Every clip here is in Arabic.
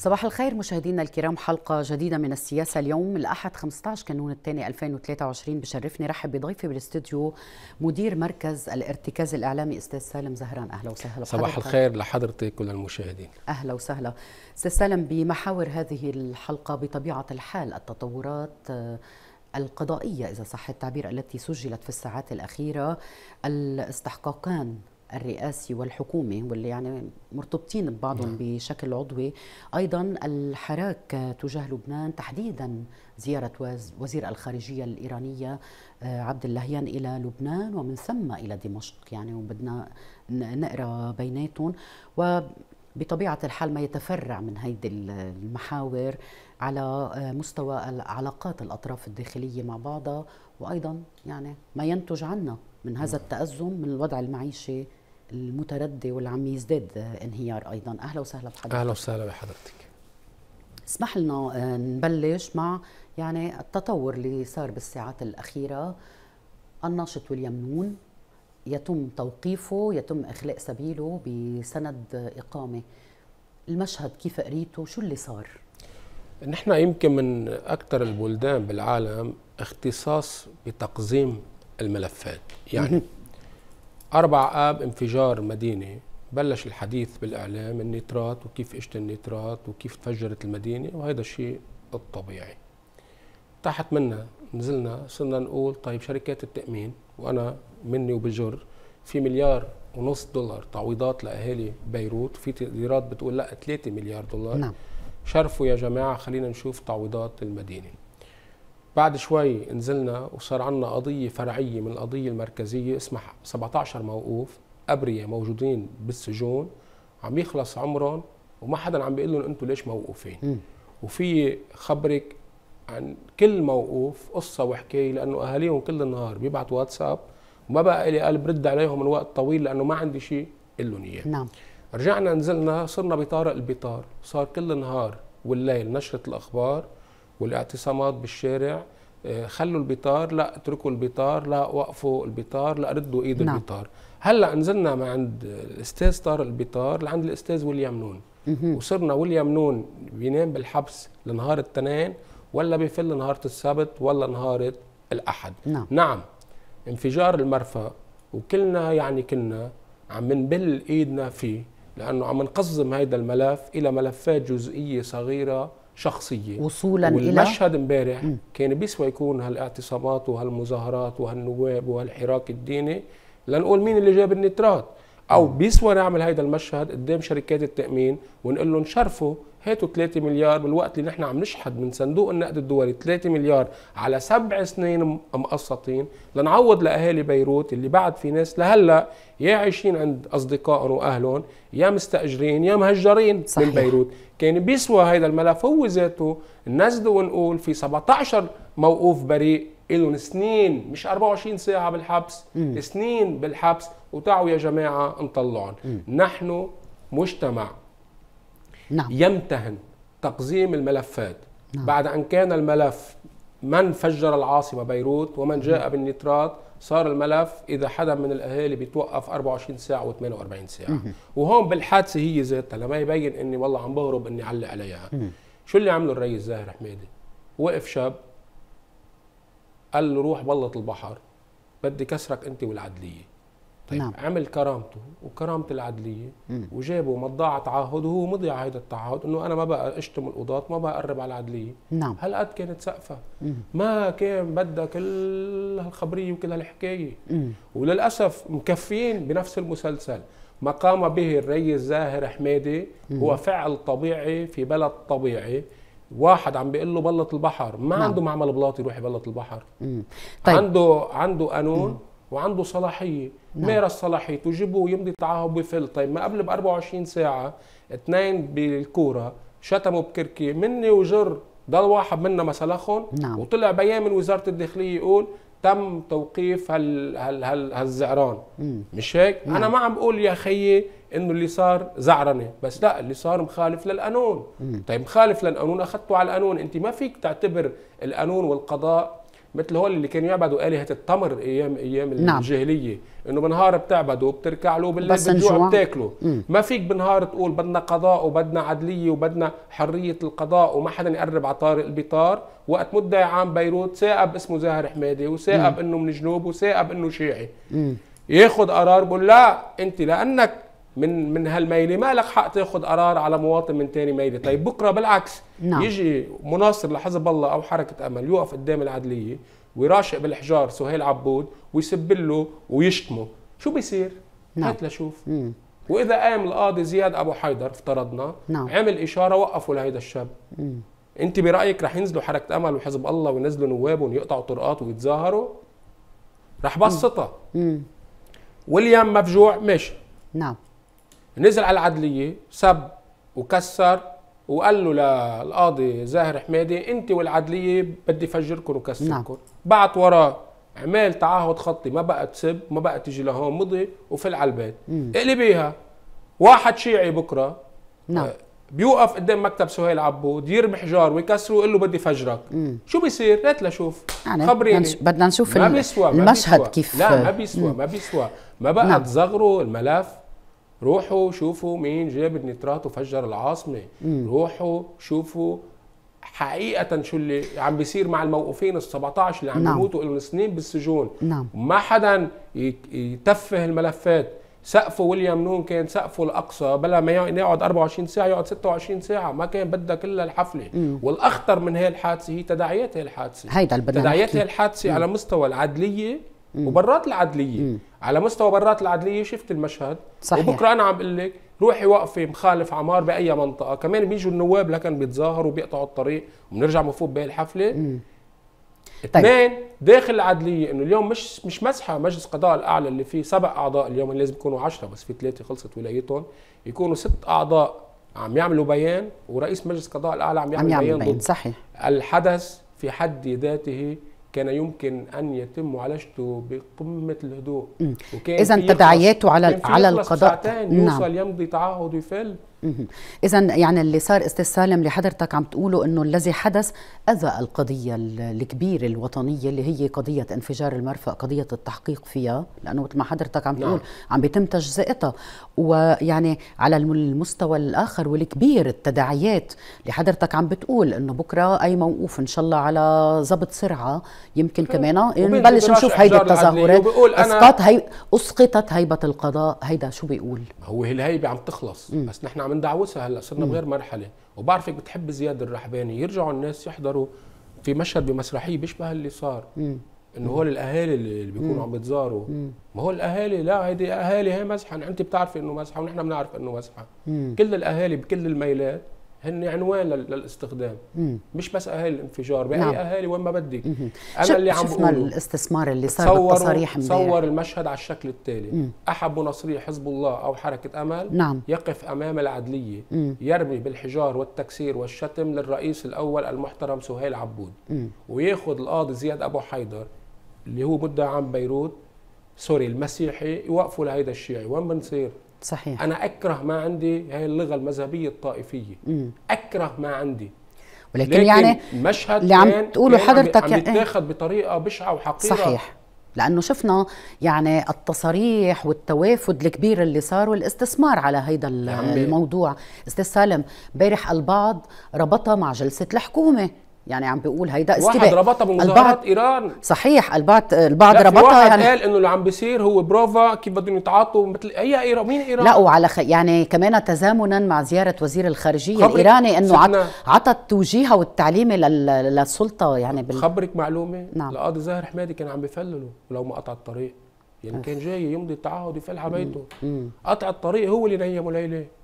صباح الخير مشاهدينا الكرام حلقة جديدة من السياسة اليوم الأحد 15 كانون الثاني 2023 بشرفني رحب بضيفي بالاستوديو مدير مركز الارتكاز الإعلامي أستاذ سالم زهران أهلا وسهلا صباح الخير لحضرتك وللمشاهدين أهلا وسهلا أستاذ سالم بمحاور هذه الحلقة بطبيعة الحال التطورات آه، القضائية إذا صح التعبير التي سجلت في الساعات الأخيرة الاستحقاقان الرئاسي والحكومي واللي يعني مرتبطين ببعضهم نعم. بشكل عضوي أيضا الحراك تجاه لبنان تحديدا زيارة وزير الخارجية الإيرانية آه، عبد اللهيان إلى لبنان ومن ثم إلى دمشق يعني وبدنا نقرأ بيناتهم و بطبيعة الحال ما يتفرع من هيدي المحاور على آه، مستوى العلاقات الأطراف الداخلية مع بعضها وأيضا يعني ما ينتج عنا من هذا نعم. التأزم من الوضع المعيشي المتردي واللي عم يزداد انهيار ايضا اهلا وسهلا بحضرتك اهلا وسهلا بحضرتك اسمح لنا آه، نبلش مع يعني التطور اللي صار بالساعات الاخيره الناشط نون يتم توقيفه يتم اخلاء سبيله بسند اقامه المشهد كيف قريته شو اللي صار نحن يمكن من اكثر البلدان بالعالم اختصاص بتقزيم الملفات يعني أربع آب انفجار مدينة بلش الحديث بالإعلام النيترات وكيف اجت النيترات وكيف تفجرت المدينة وهذا الشيء الطبيعي تحت منا نزلنا صرنا نقول طيب شركات التأمين وأنا مني وبجر في مليار ونص دولار تعويضات لأهالي بيروت في تقديرات بتقول لا 3 مليار دولار نعم. شرفوا يا جماعة خلينا نشوف تعويضات المدينة بعد شوي نزلنا وصار عندنا قضية فرعية من القضية المركزية اسمها 17 موقوف أبرياء موجودين بالسجون عم يخلص عمرهم وما حدا عم بيقول لهم انتم ليش موقوفين وفي خبرك عن كل موقوف قصة وحكاية لأنه أهاليهم كل النهار بيبعتوا واتساب وما بقى لي قلب رد عليهم من وقت طويل لأنه ما عندي شيء قل لهم إياه نعم رجعنا نزلنا صرنا بطارق البطار صار كل النهار والليل نشرة الأخبار والاعتصامات بالشارع آه، خلوا البطار لا اتركوا البطار لا وقفوا البطار لا ردوا ايد نعم. البطار هلا نزلنا مع عند الاستاذ طارق البطار لعند الاستاذ ويليام نون وصرنا ويليام نون بينام بالحبس لنهار الاثنين ولا بفل نهارة السبت ولا نهارة الأحد نعم. نعم انفجار المرفأ وكلنا يعني كنا عم نبل ايدنا فيه لأنه عم نقزم هيدا الملف إلى ملفات جزئية صغيرة شخصيه وصولا والمشهد الى المشهد امبارح كان بيسوى يكون هالاعتصامات وهالمظاهرات وهالنواب وهالحراك الديني لنقول مين اللي جاب النترات او بيسوى نعمل هيدا المشهد قدام شركات التامين ونقول لهم شرفوا هاتوا 3 مليار بالوقت اللي نحن عم نشحد من صندوق النقد الدولي 3 مليار على سبع سنين مقسطين لنعوض لاهالي بيروت اللي بعد في ناس لهلا يا عايشين عند اصدقائهم واهلهم يا مستاجرين يا مهجرين صحيح. من بيروت كان بيسوى هذا الملف هو ذاته نزله ونقول في 17 موقوف بريء الن سنين مش 24 ساعة بالحبس م. سنين بالحبس وتعوا يا جماعة نطلعهم نحن مجتمع نعم. يمتهن تقزيم الملفات نعم. بعد أن كان الملف من فجر العاصمة بيروت ومن جاء بالنترات صار الملف اذا حدا من الاهالي بيتوقف 24 ساعه و48 ساعه وهون بالحادثه هي ذاتها لما يبين اني والله عم بهرب اني علق عليها شو اللي عمله الرئيس زاهر حميدي وقف شاب قال له روح بلط البحر بدي كسرك انت والعدليه طيب نعم. عمل كرامته وكرامه العدليه وجابه وما ضاع تعهده وهو مضي على هذا التعهد انه انا ما بقى اشتم القضاة ما بقى اقرب على العدليه نعم هالقد كانت سقفها ما كان بدها كل هالخبريه وكل هالحكايه وللاسف مكفيين بنفس المسلسل ما قام به الرئيس زاهر حميدي مم. هو فعل طبيعي في بلد طبيعي واحد عم بيقول له بلط البحر ما نعم. عنده معمل بلاط يروح يبلط البحر طيب. عنده عنده قانون مم. وعنده صلاحيه نعم. مارس صلاحيته جيبوه يمضي تعاهد ويفل طيب ما قبل ب 24 ساعه اثنين بالكوره شتموا بكركي مني وجر ضل واحد منا سلخهم نعم. وطلع بيان من وزاره الداخليه يقول تم توقيف هال هال هال هالزعران مم. مش هيك؟ مم. نعم. انا ما عم بقول يا خيي انه اللي صار زعرنه، بس لا اللي صار مخالف للقانون، طيب مخالف للقانون اخذته على القانون، انت ما فيك تعتبر القانون والقضاء مثل هول اللي كانوا يعبدوا آلهة التمر أيام أيام نعم. الجاهلية إنه بنهار بتعبده وبتركع له بالليل بتجوع بتاكله ما فيك بنهار تقول بدنا قضاء وبدنا عدلية وبدنا حرية القضاء وما حدا يقرب على طارق البطار وقت مدعي عام بيروت ثاقب اسمه زاهر حمادي وثاقب إنه من جنوب وثاقب إنه شيعي ياخذ قرار بقول لا أنت لأنك من من هالميله ما لك حق تاخذ قرار على مواطن من ثاني ميله طيب بكره بالعكس نعم. يجي مناصر لحزب الله او حركه امل يوقف قدام العدليه ويراشق بالحجار سهيل عبود ويسب له ويشتمه شو بيصير نعم. هات لشوف مم. واذا قام القاضي زياد ابو حيدر افترضنا نعم. عمل اشاره وقفوا لهيدا الشاب مم. انت برايك رح ينزلوا حركه امل وحزب الله وينزلوا نوابهم ويقطعوا طرقات ويتظاهروا رح بسطها ويليام مفجوع ماشي نعم نزل على العدليه سب وكسر وقال له للقاضي زاهر حمادي انت والعدليه بدي فجركم وكسركم نعم. بعت وراه عمال تعهد خطي ما بقى تسب ما بقى تيجي لهون مضي وفل على البيت اقلبيها واحد شيعي بكره نعم آه، بيوقف قدام مكتب سهيل عبود يرمي حجار ويكسره ويقول له بدي فجرك مم. شو بيصير هات لشوف يعني خبريني بدنا نشوف ما بيسوى المشهد ما بيسوى. كيف لا ما بيسوى مم. ما بيسوى ما بقى نعم. تصغروا الملف روحوا شوفوا مين جاب النترات وفجر العاصمه روحوا شوفوا حقيقة شو اللي عم بيصير مع الموقوفين ال 17 اللي عم يموتوا نعم. بيموتوا لهم سنين بالسجون نعم. ما حدا يتفه الملفات سقفه ويليام نون كان سقفه الاقصى بلا ما يقعد 24 ساعه يقعد 26 ساعه ما كان بدها كلها الحفله مم. والاخطر من هي الحادثه هي تداعيات هي الحادثه هيدا تداعيات هي الحادثه مم. على مستوى العدليه وبرات العدليه مم. على مستوى برات العدليه شفت المشهد صحيح. وبكره انا عم بقول لك روحي وقفي مخالف عمار باي منطقه كمان بيجوا النواب لكن بيتظاهروا وبيقطعوا الطريق وبنرجع بنفوت بهي الحفله طيب. اثنين طيب. داخل العدليه انه اليوم مش مش مسحه مجلس قضاء الاعلى اللي فيه سبع اعضاء اليوم اللي لازم يكونوا 10 بس في ثلاثه خلصت ولايتهم يكونوا ست اعضاء عم يعملوا بيان ورئيس مجلس قضاء الاعلى عم يعمل, عم يعمل بيان, بيان صحيح الحدث في حد ذاته كان يمكن ان يتم معالجته بقمه الهدوء اذا تداعياته على على القضاء نعم يوصل يمضي تعهد ويفل إذا يعني اللي صار أستاذ سالم اللي حضرتك عم تقوله إنه الذي حدث أذى القضية الكبيرة الوطنية اللي هي قضية انفجار المرفأ قضية التحقيق فيها لأنه مثل ما حضرتك عم تقول نعم. عم بيتم تجزئتها ويعني على المستوى الآخر والكبير التداعيات اللي حضرتك عم بتقول إنه بكرة أي موقوف إن شاء الله على ضبط سرعة يمكن كمان آه، نبلش نشوف هيدي التظاهرات أسقط هي أسقطت هيبة القضاء هيدا شو بيقول هو الهيبة عم تخلص م. بس نحن عم ندعوسها هلا صرنا بغير مرحله وبعرفك بتحب زياد الرحباني يرجعوا الناس يحضروا في مشهد بمسرحيه بيشبه اللي صار انه هول الاهالي اللي بيكونوا عم بتزاروا ما هو الاهالي لا هيدي اهالي هي مزحه انت بتعرفي انه مزحه ونحن بنعرف انه مزحه كل الاهالي بكل الميلات هن عنوان للاستخدام مم. مش بس اهالي الانفجار باقي نعم. اهالي وين ما بدك انا اللي عم بقول الاستثمار اللي صار بالتصاريح امبارح صور المشهد على الشكل التالي مم. احب نصري حزب الله او حركه امل نعم. يقف امام العدليه مم. يرمي بالحجار والتكسير والشتم للرئيس الاول المحترم سهيل عبود وياخذ القاضي زياد ابو حيدر اللي هو مدعي عام بيروت سوري المسيحي يوقفوا لهيدا الشيعي وين بنصير صحيح انا اكره ما عندي هي اللغه المذهبيه الطائفيه مم. اكره ما عندي ولكن يعني لكن يعني المشهد اللي عم تقوله حضرتك عم يعني إيه؟ يتاخد بطريقه بشعه وحقيره صحيح لانه شفنا يعني التصاريح والتوافد الكبير اللي صار والاستثمار على هيدا الموضوع استاذ سالم امبارح البعض ربطها مع جلسه الحكومه يعني عم بيقول هيدا استباق واحد ربطها بمظاهرات ايران صحيح البعض البعض ربطها واحد يعني قال انه اللي عم بيصير هو بروفا كيف بدهم يتعاطوا مثل اي ايران مين ايران لا وعلى خ... يعني كمان تزامنا مع زياره وزير الخارجيه الايراني انه عط... عطى التوجيه والتعليم لل... للسلطه يعني بال... خبرك معلومه نعم القاضي زاهر حمادي كان عم بفلله لو ما قطع الطريق يعني كان جاي يمضي التعهد يفلح بيته قطع الطريق هو اللي نيمه ليليه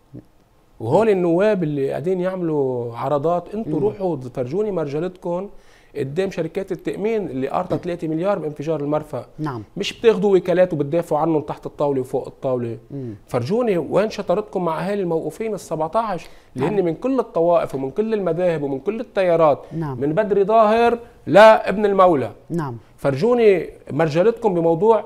وهول النواب اللي قاعدين يعملوا عرضات انتوا روحوا فرجوني مرجلتكم قدام شركات التامين اللي قارطه 3 مليار بانفجار المرفأ نعم مش بتاخذوا وكالات وبتدافعوا عنهم تحت الطاوله وفوق الطاوله مم. فرجوني وين شطارتكم مع اهالي الموقوفين ال 17 اللي هن من كل الطوائف ومن كل المذاهب ومن كل التيارات نعم. من بدري ظاهر لا ابن المولى نعم فرجوني مرجلتكم بموضوع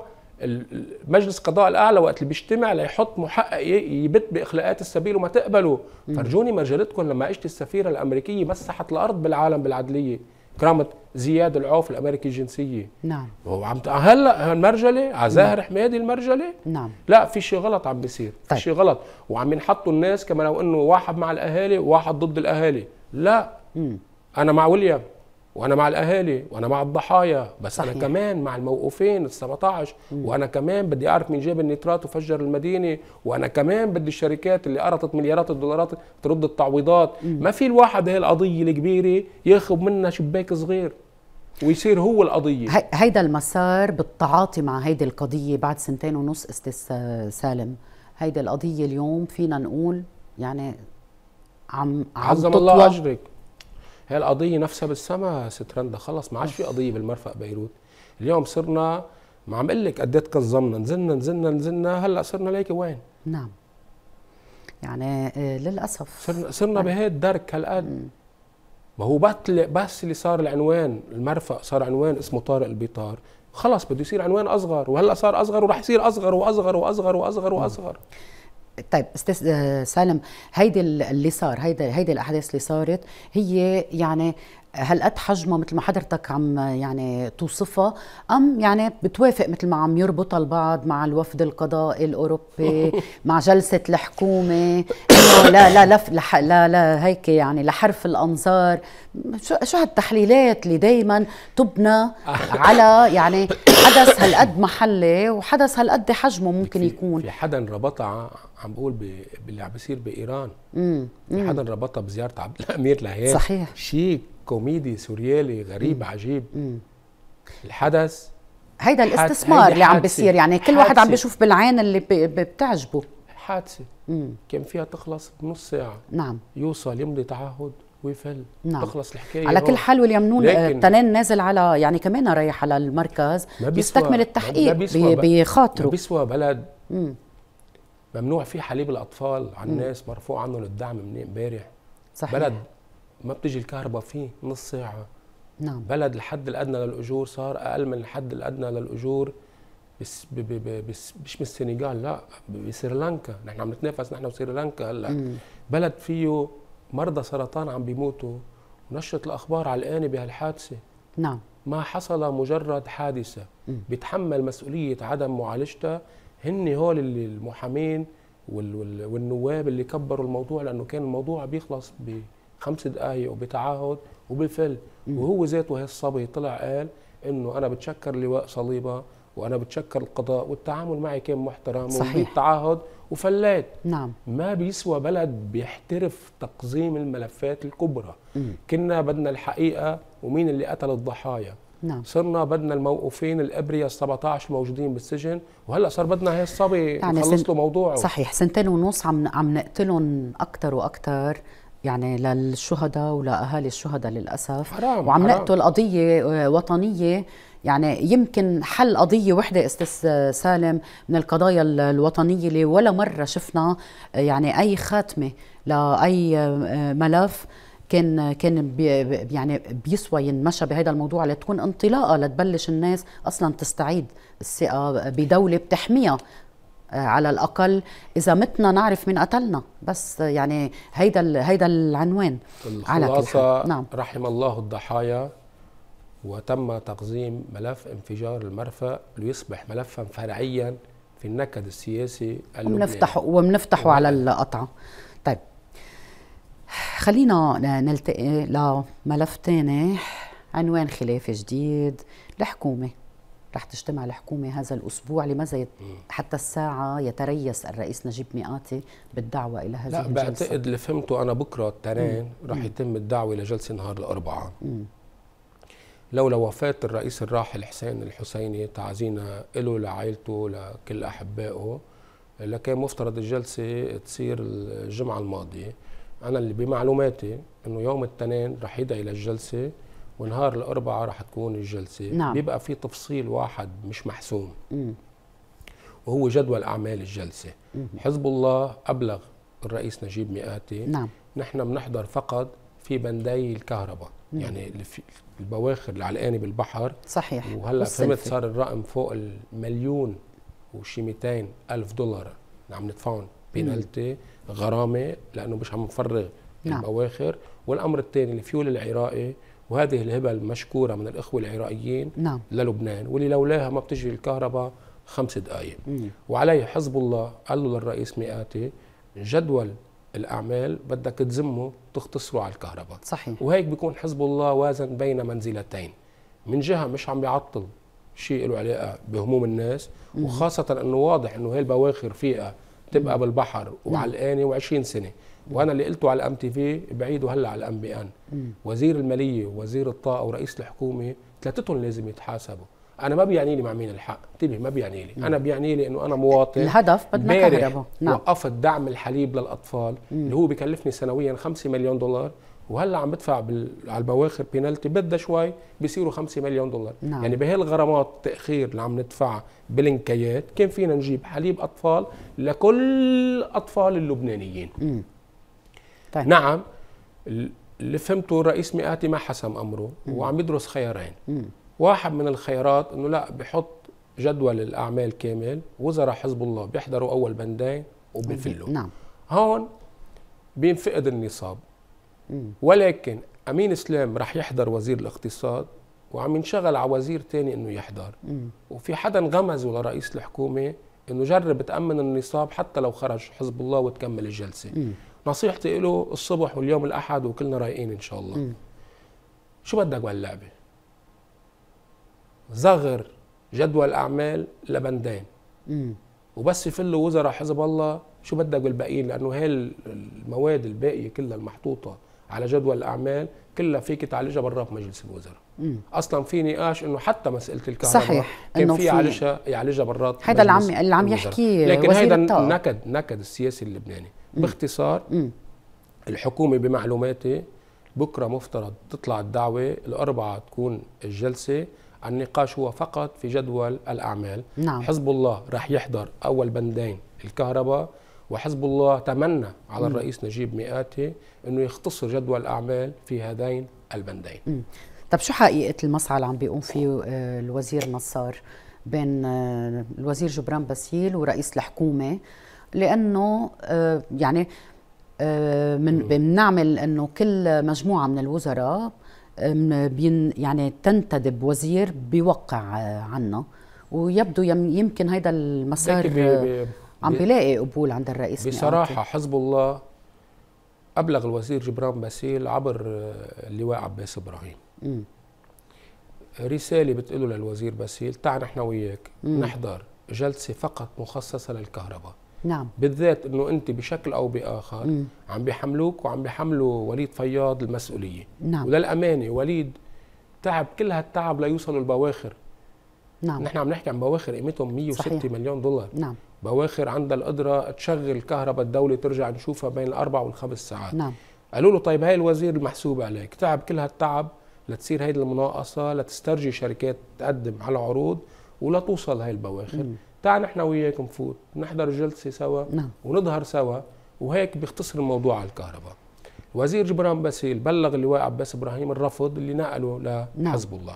مجلس القضاء الاعلى وقت اللي بيجتمع ليحط محقق يبت باخلاقات السبيل وما تقبله فرجوني مرجلتكم لما اجت السفيره الامريكيه مسحت الارض بالعالم بالعدليه كرامه زياد العوف الامريكي الجنسيه نعم وعم هلا المرجله على زاهر نعم. حمادي المرجله نعم لا في شيء غلط عم بيصير طيب. في شيء غلط وعم ينحطوا الناس كما لو انه واحد مع الاهالي وواحد ضد الاهالي لا مم. انا مع ويليام وانا مع الاهالي وانا مع الضحايا بس صحيح. انا كمان مع الموقوفين ال 17 وانا كمان بدي اعرف مين جاب النترات وفجر المدينه وانا كمان بدي الشركات اللي قرطت مليارات الدولارات ترد التعويضات مم. ما في الواحد هي القضيه الكبيره ياخذ منها شباك صغير ويصير هو القضيه هيدا المسار بالتعاطي مع هيدي القضيه بعد سنتين ونص استاذ سالم هيدي القضيه اليوم فينا نقول يعني عم عم عظم الله اجرك هي القضيه نفسها بالسما سترندا خلص ما عادش في قضيه بالمرفق بيروت اليوم صرنا ما عم اقول لك قد ايه تكظمنا نزلنا نزلنا نزلنا هلا صرنا ليك وين نعم يعني آه، للاسف صرنا صرنا طيب. بهي الدرك هالقد ما هو بس اللي صار العنوان المرفق صار عنوان اسمه طارق البيطار خلص بده يصير عنوان اصغر وهلا صار اصغر وراح يصير اصغر واصغر واصغر واصغر واصغر, وأصغر. طيب استاذ آه، سالم هيدي اللي صار هيدي هيدي الاحداث اللي صارت هي يعني هل قد حجمها مثل ما حضرتك عم يعني توصفها ام يعني بتوافق مثل ما عم يربطها البعض مع الوفد القضائي الاوروبي مع جلسه الحكومه انه لا لا لا لا لا هيك يعني لحرف الانظار شو شو هالتحليلات اللي دائما تبنى على يعني حدث هالقد محلي وحدث هالقد حجمه ممكن يكون في حدا ربطها عم بقول باللي عم بيصير بايران في حدا ربطها بزياره عبد الامير لهيك صحيح شيك كوميدي سوريالي غريب مم. عجيب مم. الحدث هيدا الاستثمار اللي عم بيصير يعني كل واحد عم بيشوف بالعين اللي بتعجبه حادثه كان فيها تخلص بنص ساعه نعم يوصل يمضي تعهد ويفل نعم. تخلص الحكايه على كل حال نون آه، تنين نازل على يعني كمان رايح على المركز يستكمل التحقيق بخاطره ما بيسوى بلد مم. ممنوع فيه حليب الاطفال على الناس مرفوع عنهم الدعم من امبارح صحيح بلد ما بتجي الكهرباء فيه نص ساعه نعم بلد الحد الادنى للاجور صار اقل من الحد الادنى للاجور بس ب ب ب بس مش من السنغال لا بسريلانكا نحن عم نتنافس نحن وسريلانكا هلا بلد فيه مرضى سرطان عم بيموتوا ونشرة الاخبار علقانه بهالحادثه نعم ما حصل مجرد حادثه مم. بيتحمل مسؤوليه عدم معالجتها هن هول المحامين والنواب اللي كبروا الموضوع لانه كان الموضوع بيخلص ب بي خمس دقائق وبتعهد وبالفعل وهو ذاته الصبي طلع قال انه انا بتشكر لواء صليبه وانا بتشكر القضاء والتعامل معي كان محترم صحيح تعهد وفلات نعم ما بيسوى بلد بيحترف تقزيم الملفات الكبرى مم. كنا بدنا الحقيقه ومين اللي قتل الضحايا نعم. صرنا بدنا الموقوفين الابرياء ال17 موجودين بالسجن وهلا صار بدنا هي الصبي يعني خلص له موضوعه صحيح سنتين ونص عم عم نقتلهم اكثر واكثر يعني للشهداء ولاهالي الشهداء للاسف حرام وعم نقتل قضيه آه، وطنيه يعني يمكن حل قضية وحدة استاذ سالم من القضايا الوطنية اللي ولا مرة شفنا آه، يعني أي خاتمة لأي آه، ملف كان كان بي يعني بيسوى ينمشى بهذا الموضوع لتكون انطلاقه لتبلش الناس اصلا تستعيد الثقه بدوله بتحميها على الاقل اذا متنا نعرف مين قتلنا بس يعني هيدا هيدا العنوان على نعم رحم الله الضحايا وتم تقزيم ملف انفجار المرفأ ليصبح ملفا فرعيا في النكد السياسي اللبناني وبنفتحه وبنفتحه على نعم. القطعه طيب خلينا نلتقي لملف تاني عنوان خلاف جديد الحكومه رح تجتمع الحكومة هذا الأسبوع لماذا يت... حتى الساعة يتريس الرئيس نجيب مئاتي بالدعوة إلى هذه لا الجلسة لا بعتقد اللي فهمته أنا بكرة التنين رح يتم الدعوة لجلسة نهار الأربعاء لولا وفاة الرئيس الراحل حسين الحسيني تعزينا له لعائلته لكل أحبائه لكان مفترض الجلسة تصير الجمعة الماضية أنا اللي بمعلوماتي أنه يوم الاثنين رح يدعي للجلسة ونهار الاربعاء راح تكون الجلسه نعم. بيبقى في تفصيل واحد مش محسوم م. وهو جدول اعمال الجلسه مم. حزب الله ابلغ الرئيس نجيب مئاتي نعم. نحن بنحضر فقط في بندي الكهرباء مم. يعني البواخر اللي علقانه بالبحر صحيح وهلا فهمت صار الرقم فوق المليون وشي 200 الف دولار عم ندفعهم بينالتي غرامه لانه مش عم نفرغ نعم. البواخر والامر الثاني الفيول العراقي وهذه الهبة المشكورة من الإخوة العراقيين نعم. للبنان واللي لولاها ما بتجي الكهرباء خمس دقائق وعليه حزب الله قال له للرئيس مئاتي جدول الأعمال بدك تزمه تختصره على الكهرباء صحيح وهيك بيكون حزب الله وازن بين منزلتين من جهة مش عم بيعطل شيء له علاقة بهموم الناس مم. وخاصة أنه واضح أنه هي البواخر فيها تبقى بالبحر نعم. وعلقانة و20 سنة وانا اللي قلته على الام تي في بعيده هلا على الام بي ان وزير الماليه وزير الطاقه ورئيس الحكومه ثلاثتهم لازم يتحاسبوا انا ما بيعني لي مع مين الحق انتبه ما بيعني لي انا بيعني لي انه انا مواطن الهدف بدنا كهرباء نعم. وقفت دعم الحليب للاطفال مم. اللي هو بكلفني سنويا 5 مليون دولار وهلا عم بدفع بال... على البواخر بينالتي بدها شوي بيصيروا 5 مليون دولار نعم. يعني بهالغرامات التاخير اللي عم ندفعها بالانكيات كان فينا نجيب حليب اطفال لكل اطفال اللبنانيين مم. طيب. نعم اللي فهمته رئيس مئاتي ما حسم امره مم. وعم يدرس خيارين مم. واحد من الخيارات انه لا بحط جدول الاعمال كامل وزراء حزب الله بيحضروا اول بندين وبيفلوا نعم هون بينفقد النصاب مم. ولكن امين اسلام رح يحضر وزير الاقتصاد وعم ينشغل على وزير تاني انه يحضر مم. وفي حدا انغمز لرئيس الحكومه انه جرب تامن النصاب حتى لو خرج حزب الله وتكمل الجلسه مم. نصيحتي له الصبح واليوم الاحد وكلنا رايقين ان شاء الله م. شو بدك بهاللعبه؟ صغر جدول اعمال لبندين م. وبس يفلوا وزراء حزب الله شو بدك بالباقيين لانه هاي المواد الباقيه كلها المحطوطه على جدول الاعمال كلها فيك تعالجها برات مجلس الوزراء مم. اصلا في نقاش انه حتى مساله الكهرباء صحيح كان في يعالجها يعالجها برات هذا اللي عم اللي عم يحكيه لكن هذا النكد نكد السياسي اللبناني باختصار الحكومه بمعلوماتي بكره مفترض تطلع الدعوه الاربعه تكون الجلسه النقاش هو فقط في جدول الاعمال نعم. حزب الله راح يحضر اول بندين الكهرباء وحزب الله تمنى على م. الرئيس نجيب مئاتي انه يختصر جدول الاعمال في هذين البندين م. طب شو حقيقه المسعى اللي عم بيقوم فيه آه، الوزير نصار بين آه، الوزير جبران باسيل ورئيس الحكومه لانه آه، يعني آه، من بنعمل انه كل مجموعه من الوزراء آه، بين يعني تنتدب وزير بيوقع عنا ويبدو يمكن هيدا المسار بي بي عم بيلاقي قبول عند الرئيس بصراحه حزب الله ابلغ الوزير جبران باسيل عبر اللواء عباس ابراهيم م. رساله بتقول للوزير باسيل تعال نحن وياك نحضر جلسه فقط مخصصه للكهرباء نعم بالذات انه انت بشكل او باخر مم. عم بيحملوك وعم بيحملوا وليد فياض المسؤوليه نعم وللامانه وليد تعب كل هالتعب ليوصلوا البواخر نعم نحن عم نحكي عن بواخر قيمتهم 106 صحيح. مليون دولار نعم بواخر عندها القدره تشغل كهرباء الدوله ترجع نشوفها بين الاربع والخمس ساعات نعم قالوا له طيب هاي الوزير محسوب عليك تعب كل هالتعب لتصير هيدي المناقصه لتسترجي شركات تقدم على عروض ولا توصل هاي البواخر مم. تعال نحن وياك نفوت نحضر جلسه سوا نعم. ونظهر سوا وهيك بيختصر الموضوع على الكهرباء الوزير جبران باسيل بلغ اللواء عباس ابراهيم الرفض اللي نقله نعم. لحزب نعم. الله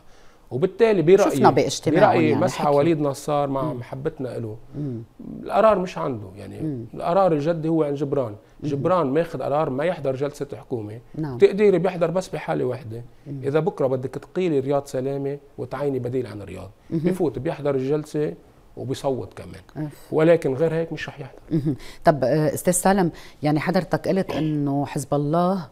وبالتالي برايي شفنا باجتماع برايي يعني مسحى وليد نصار مع مم. محبتنا له مم. القرار مش عنده يعني مم. القرار الجدي هو عند جبران مم. جبران ماخذ قرار ما يحضر جلسه حكومه نعم. تقديري بيحضر بس بحاله وحده اذا بكره بدك تقيلي رياض سلامه وتعيني بديل عن رياض بفوت بيحضر الجلسه وبيصوت كمان ولكن غير هيك مش رح يحضر طب آه، استاذ سالم يعني حضرتك قلت انه حزب الله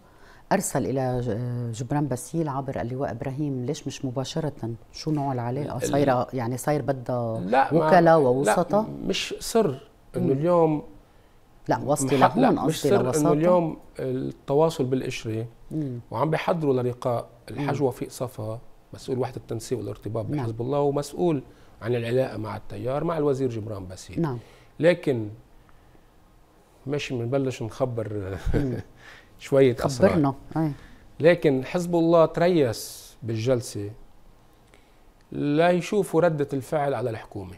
ارسل الى آه، جبران باسيل عبر اللواء ابراهيم ليش مش مباشره شو نوع العلاقه صايره يعني صاير بدها وكلاء ووسطاء مش سر انه اليوم لا وصلي لهون قصدي لوساطه انه اليوم التواصل بالقشري وعم بيحضروا للقاء الحاج وفيق صفا مسؤول وحده التنسيق والارتباط نعم. بحزب الله ومسؤول عن العلاقه مع التيار مع الوزير جبران باسيل نعم لكن ماشي بنبلش نخبر شويه اسرار خبرنا لكن حزب الله تريس بالجلسه لا يشوفوا رده الفعل على الحكومه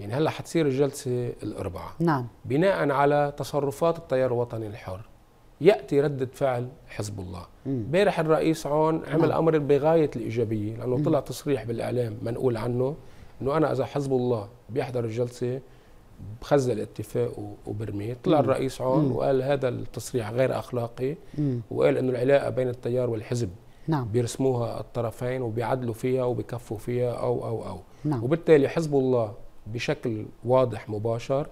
يعني هلا حتصير الجلسه الاربعاء نعم بناء على تصرفات التيار الوطني الحر ياتي رده فعل حزب الله امبارح الرئيس عون عمل نعم. امر بغايه الايجابيه لانه طلع تصريح بالاعلام منقول عنه انه انا اذا حزب الله بيحضر الجلسه بخزل الاتفاق وبرميه طلع الرئيس عون وقال هذا التصريح غير اخلاقي مم. وقال انه العلاقه بين التيار والحزب نعم. بيرسموها الطرفين وبيعدلوا فيها وبكفوا فيها او او او نعم. وبالتالي حزب الله بشكل واضح مباشر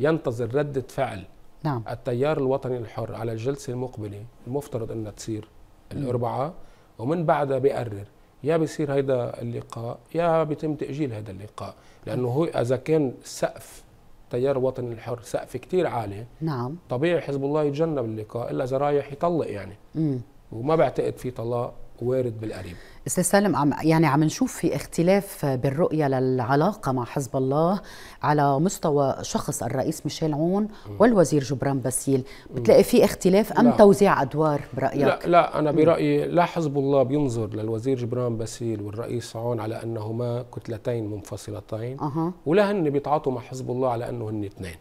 ينتظر ردة فعل نعم. التيار الوطني الحر على الجلسة المقبلة المفترض أنها تصير الأربعاء ومن بعدها بيقرر يا بيصير هيدا اللقاء يا بيتم تاجيل هذا اللقاء لانه هو اذا كان سقف تيار الوطني الحر سقف كتير عالي نعم طبيعي حزب الله يتجنب اللقاء الا اذا رايح يطلق يعني مم. وما بعتقد في طلاق وارد بالقريب استاذ سالم عم يعني عم نشوف في اختلاف بالرؤيه للعلاقه مع حزب الله على مستوى شخص الرئيس ميشيل عون والوزير جبران باسيل بتلاقي في اختلاف ام لا. توزيع ادوار برايك لا لا انا برايي لا حزب الله بينظر للوزير جبران باسيل والرئيس عون على انهما كتلتين منفصلتين أه. ولا هن بيتعاطوا مع حزب الله على انه هن اثنين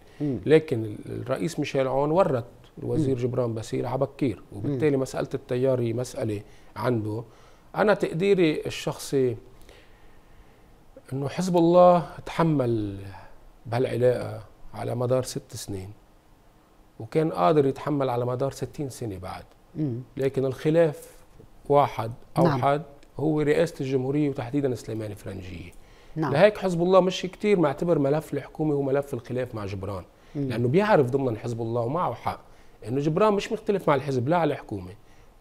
لكن الرئيس ميشيل عون ورط الوزير م. جبران باسيل على بكير وبالتالي مساله التيار هي مساله عنده أنا تقديري الشخصي إنه حزب الله تحمل بهالعلاقة على مدار ست سنين وكان قادر يتحمل على مدار ستين سنة بعد لكن الخلاف واحد أوحد نعم. هو رئاسة الجمهورية وتحديدا سليمان فرنجية نعم. لهيك حزب الله مش كتير معتبر ملف الحكومة وملف الخلاف مع جبران مم. لأنه بيعرف ضمن حزب الله ومعه حق إنه جبران مش مختلف مع الحزب لا على الحكومة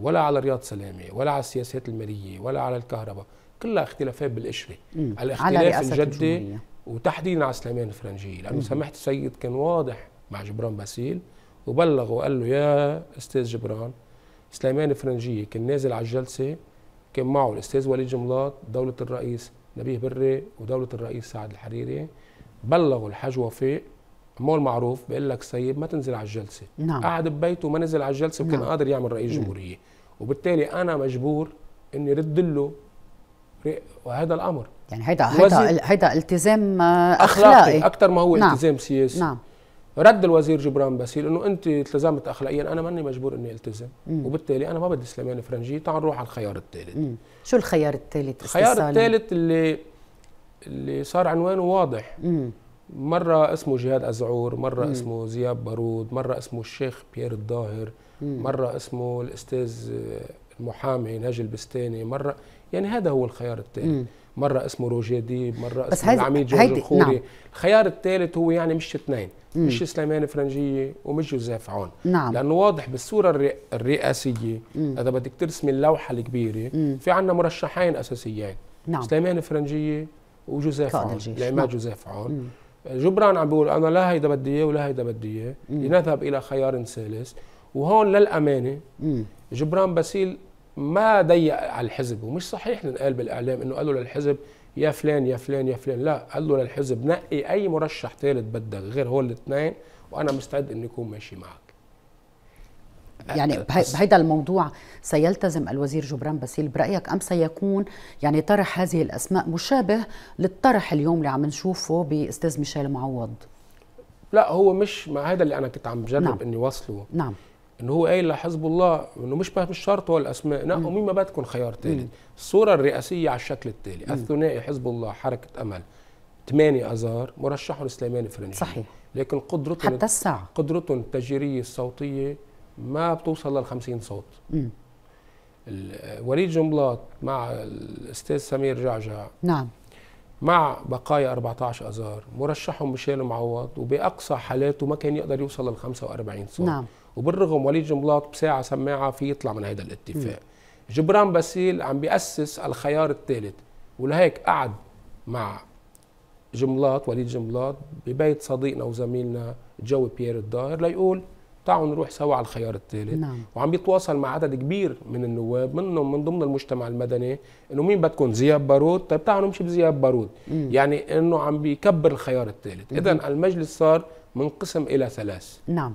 ولا على رياض سلامه ولا على السياسات الماليه ولا على الكهرباء كلها اختلافات بالقشره على الاختلاف الجدي وتحديدا على سليمان الفرنجيه لانه سماحه السيد كان واضح مع جبران باسيل وبلغ وقال له يا استاذ جبران سليمان الفرنجيه كان نازل على الجلسه كان معه الاستاذ وليد جملاط دوله الرئيس نبيه بري ودوله الرئيس سعد الحريري بلغوا الحاج وفيق مول معروف بيقول لك سيد ما تنزل على الجلسه نعم. قعد ببيته وما نزل على الجلسه وكان نعم. قادر يعمل رئيس جمهوريه وبالتالي انا مجبور اني رد له وهذا الامر يعني هيدا هيدا هيدا التزام اخلاقي, أخلاقي اكثر ما هو نعم. التزام سياسي نعم رد الوزير جبران باسيل انه انت التزمت اخلاقيا انا ماني مجبور اني التزم مم. وبالتالي انا ما بدي سليمان فرنجي تعال نروح على الخيار الثالث شو الخيار الثالث الخيار الثالث اللي اللي صار عنوانه واضح مم. مره اسمه جهاد ازعور مره مم. اسمه زياب بارود مره اسمه الشيخ بيير الظاهر مره اسمه الاستاذ المحامي ناجي البستاني مره يعني هذا هو الخيار الثاني مره اسمه روجيه ديب مره اسمه العميد جورج الخوري نعم. الخيار الثالث هو يعني مش اثنين مش سليمان فرنجيه ومش جوزيف عون نعم. لانه واضح بالصوره الرئاسيه مم. اذا بدك ترسمي اللوحه الكبيره مم. في عندنا مرشحين اساسيين نعم. سليمان فرنجيه وجوزيف عون العماد يعني نعم. جوزيف عون مم. جبران عم بيقول انا لا هيدا بدي اياه ولا هيدا بدي اياه لنذهب الى خيار ثالث وهون للامانه جبران باسيل ما ضيق على الحزب ومش صحيح نقال بالاعلام انه قالوا للحزب يا فلان يا فلان يا فلان لا قال له للحزب نقي اي مرشح ثالث بدك غير هول الاثنين وانا مستعد اني اكون ماشي معك يعني أه، بهذا الموضوع سيلتزم الوزير جبران باسيل برايك ام سيكون يعني طرح هذه الاسماء مشابه للطرح اليوم اللي عم نشوفه باستاذ ميشيل معوض لا هو مش مع هذا اللي انا كنت عم بجرب نعم. اني وصله نعم ان هو قايل لحزب الله انه مش مش شرط هو الاسماء نقوا مين ما بدكم خيار تالت الصوره الرئاسيه على الشكل التالي الثنائي حزب الله حركه امل 8 اذار مرشحهم سليمان فرنجي صحيح لكن قدرته حتى الساعه قدرته التجاريه الصوتيه ما بتوصل لل 50 صوت مم. وليد جملاط مع الاستاذ سمير جعجع نعم مع بقايا 14 اذار مرشحهم ميشيل معوض وباقصى حالاته ما كان يقدر يوصل لل 45 صوت نعم وبالرغم وليد جنبلاط بساعه سماعه في يطلع من هذا الاتفاق م. جبران باسيل عم بيأسس الخيار الثالث ولهيك قعد مع جنبلاط وليد جنبلاط ببيت صديقنا وزميلنا جو بيير الضاهر ليقول تعالوا نروح سوا على الخيار الثالث نعم. وعم بيتواصل مع عدد كبير من النواب منهم من ضمن المجتمع المدني انه مين بدكم زياب بارود طيب تعالوا نمشي بزياب بارود مم. يعني انه عم بيكبر الخيار الثالث اذا المجلس صار منقسم الى ثلاث نعم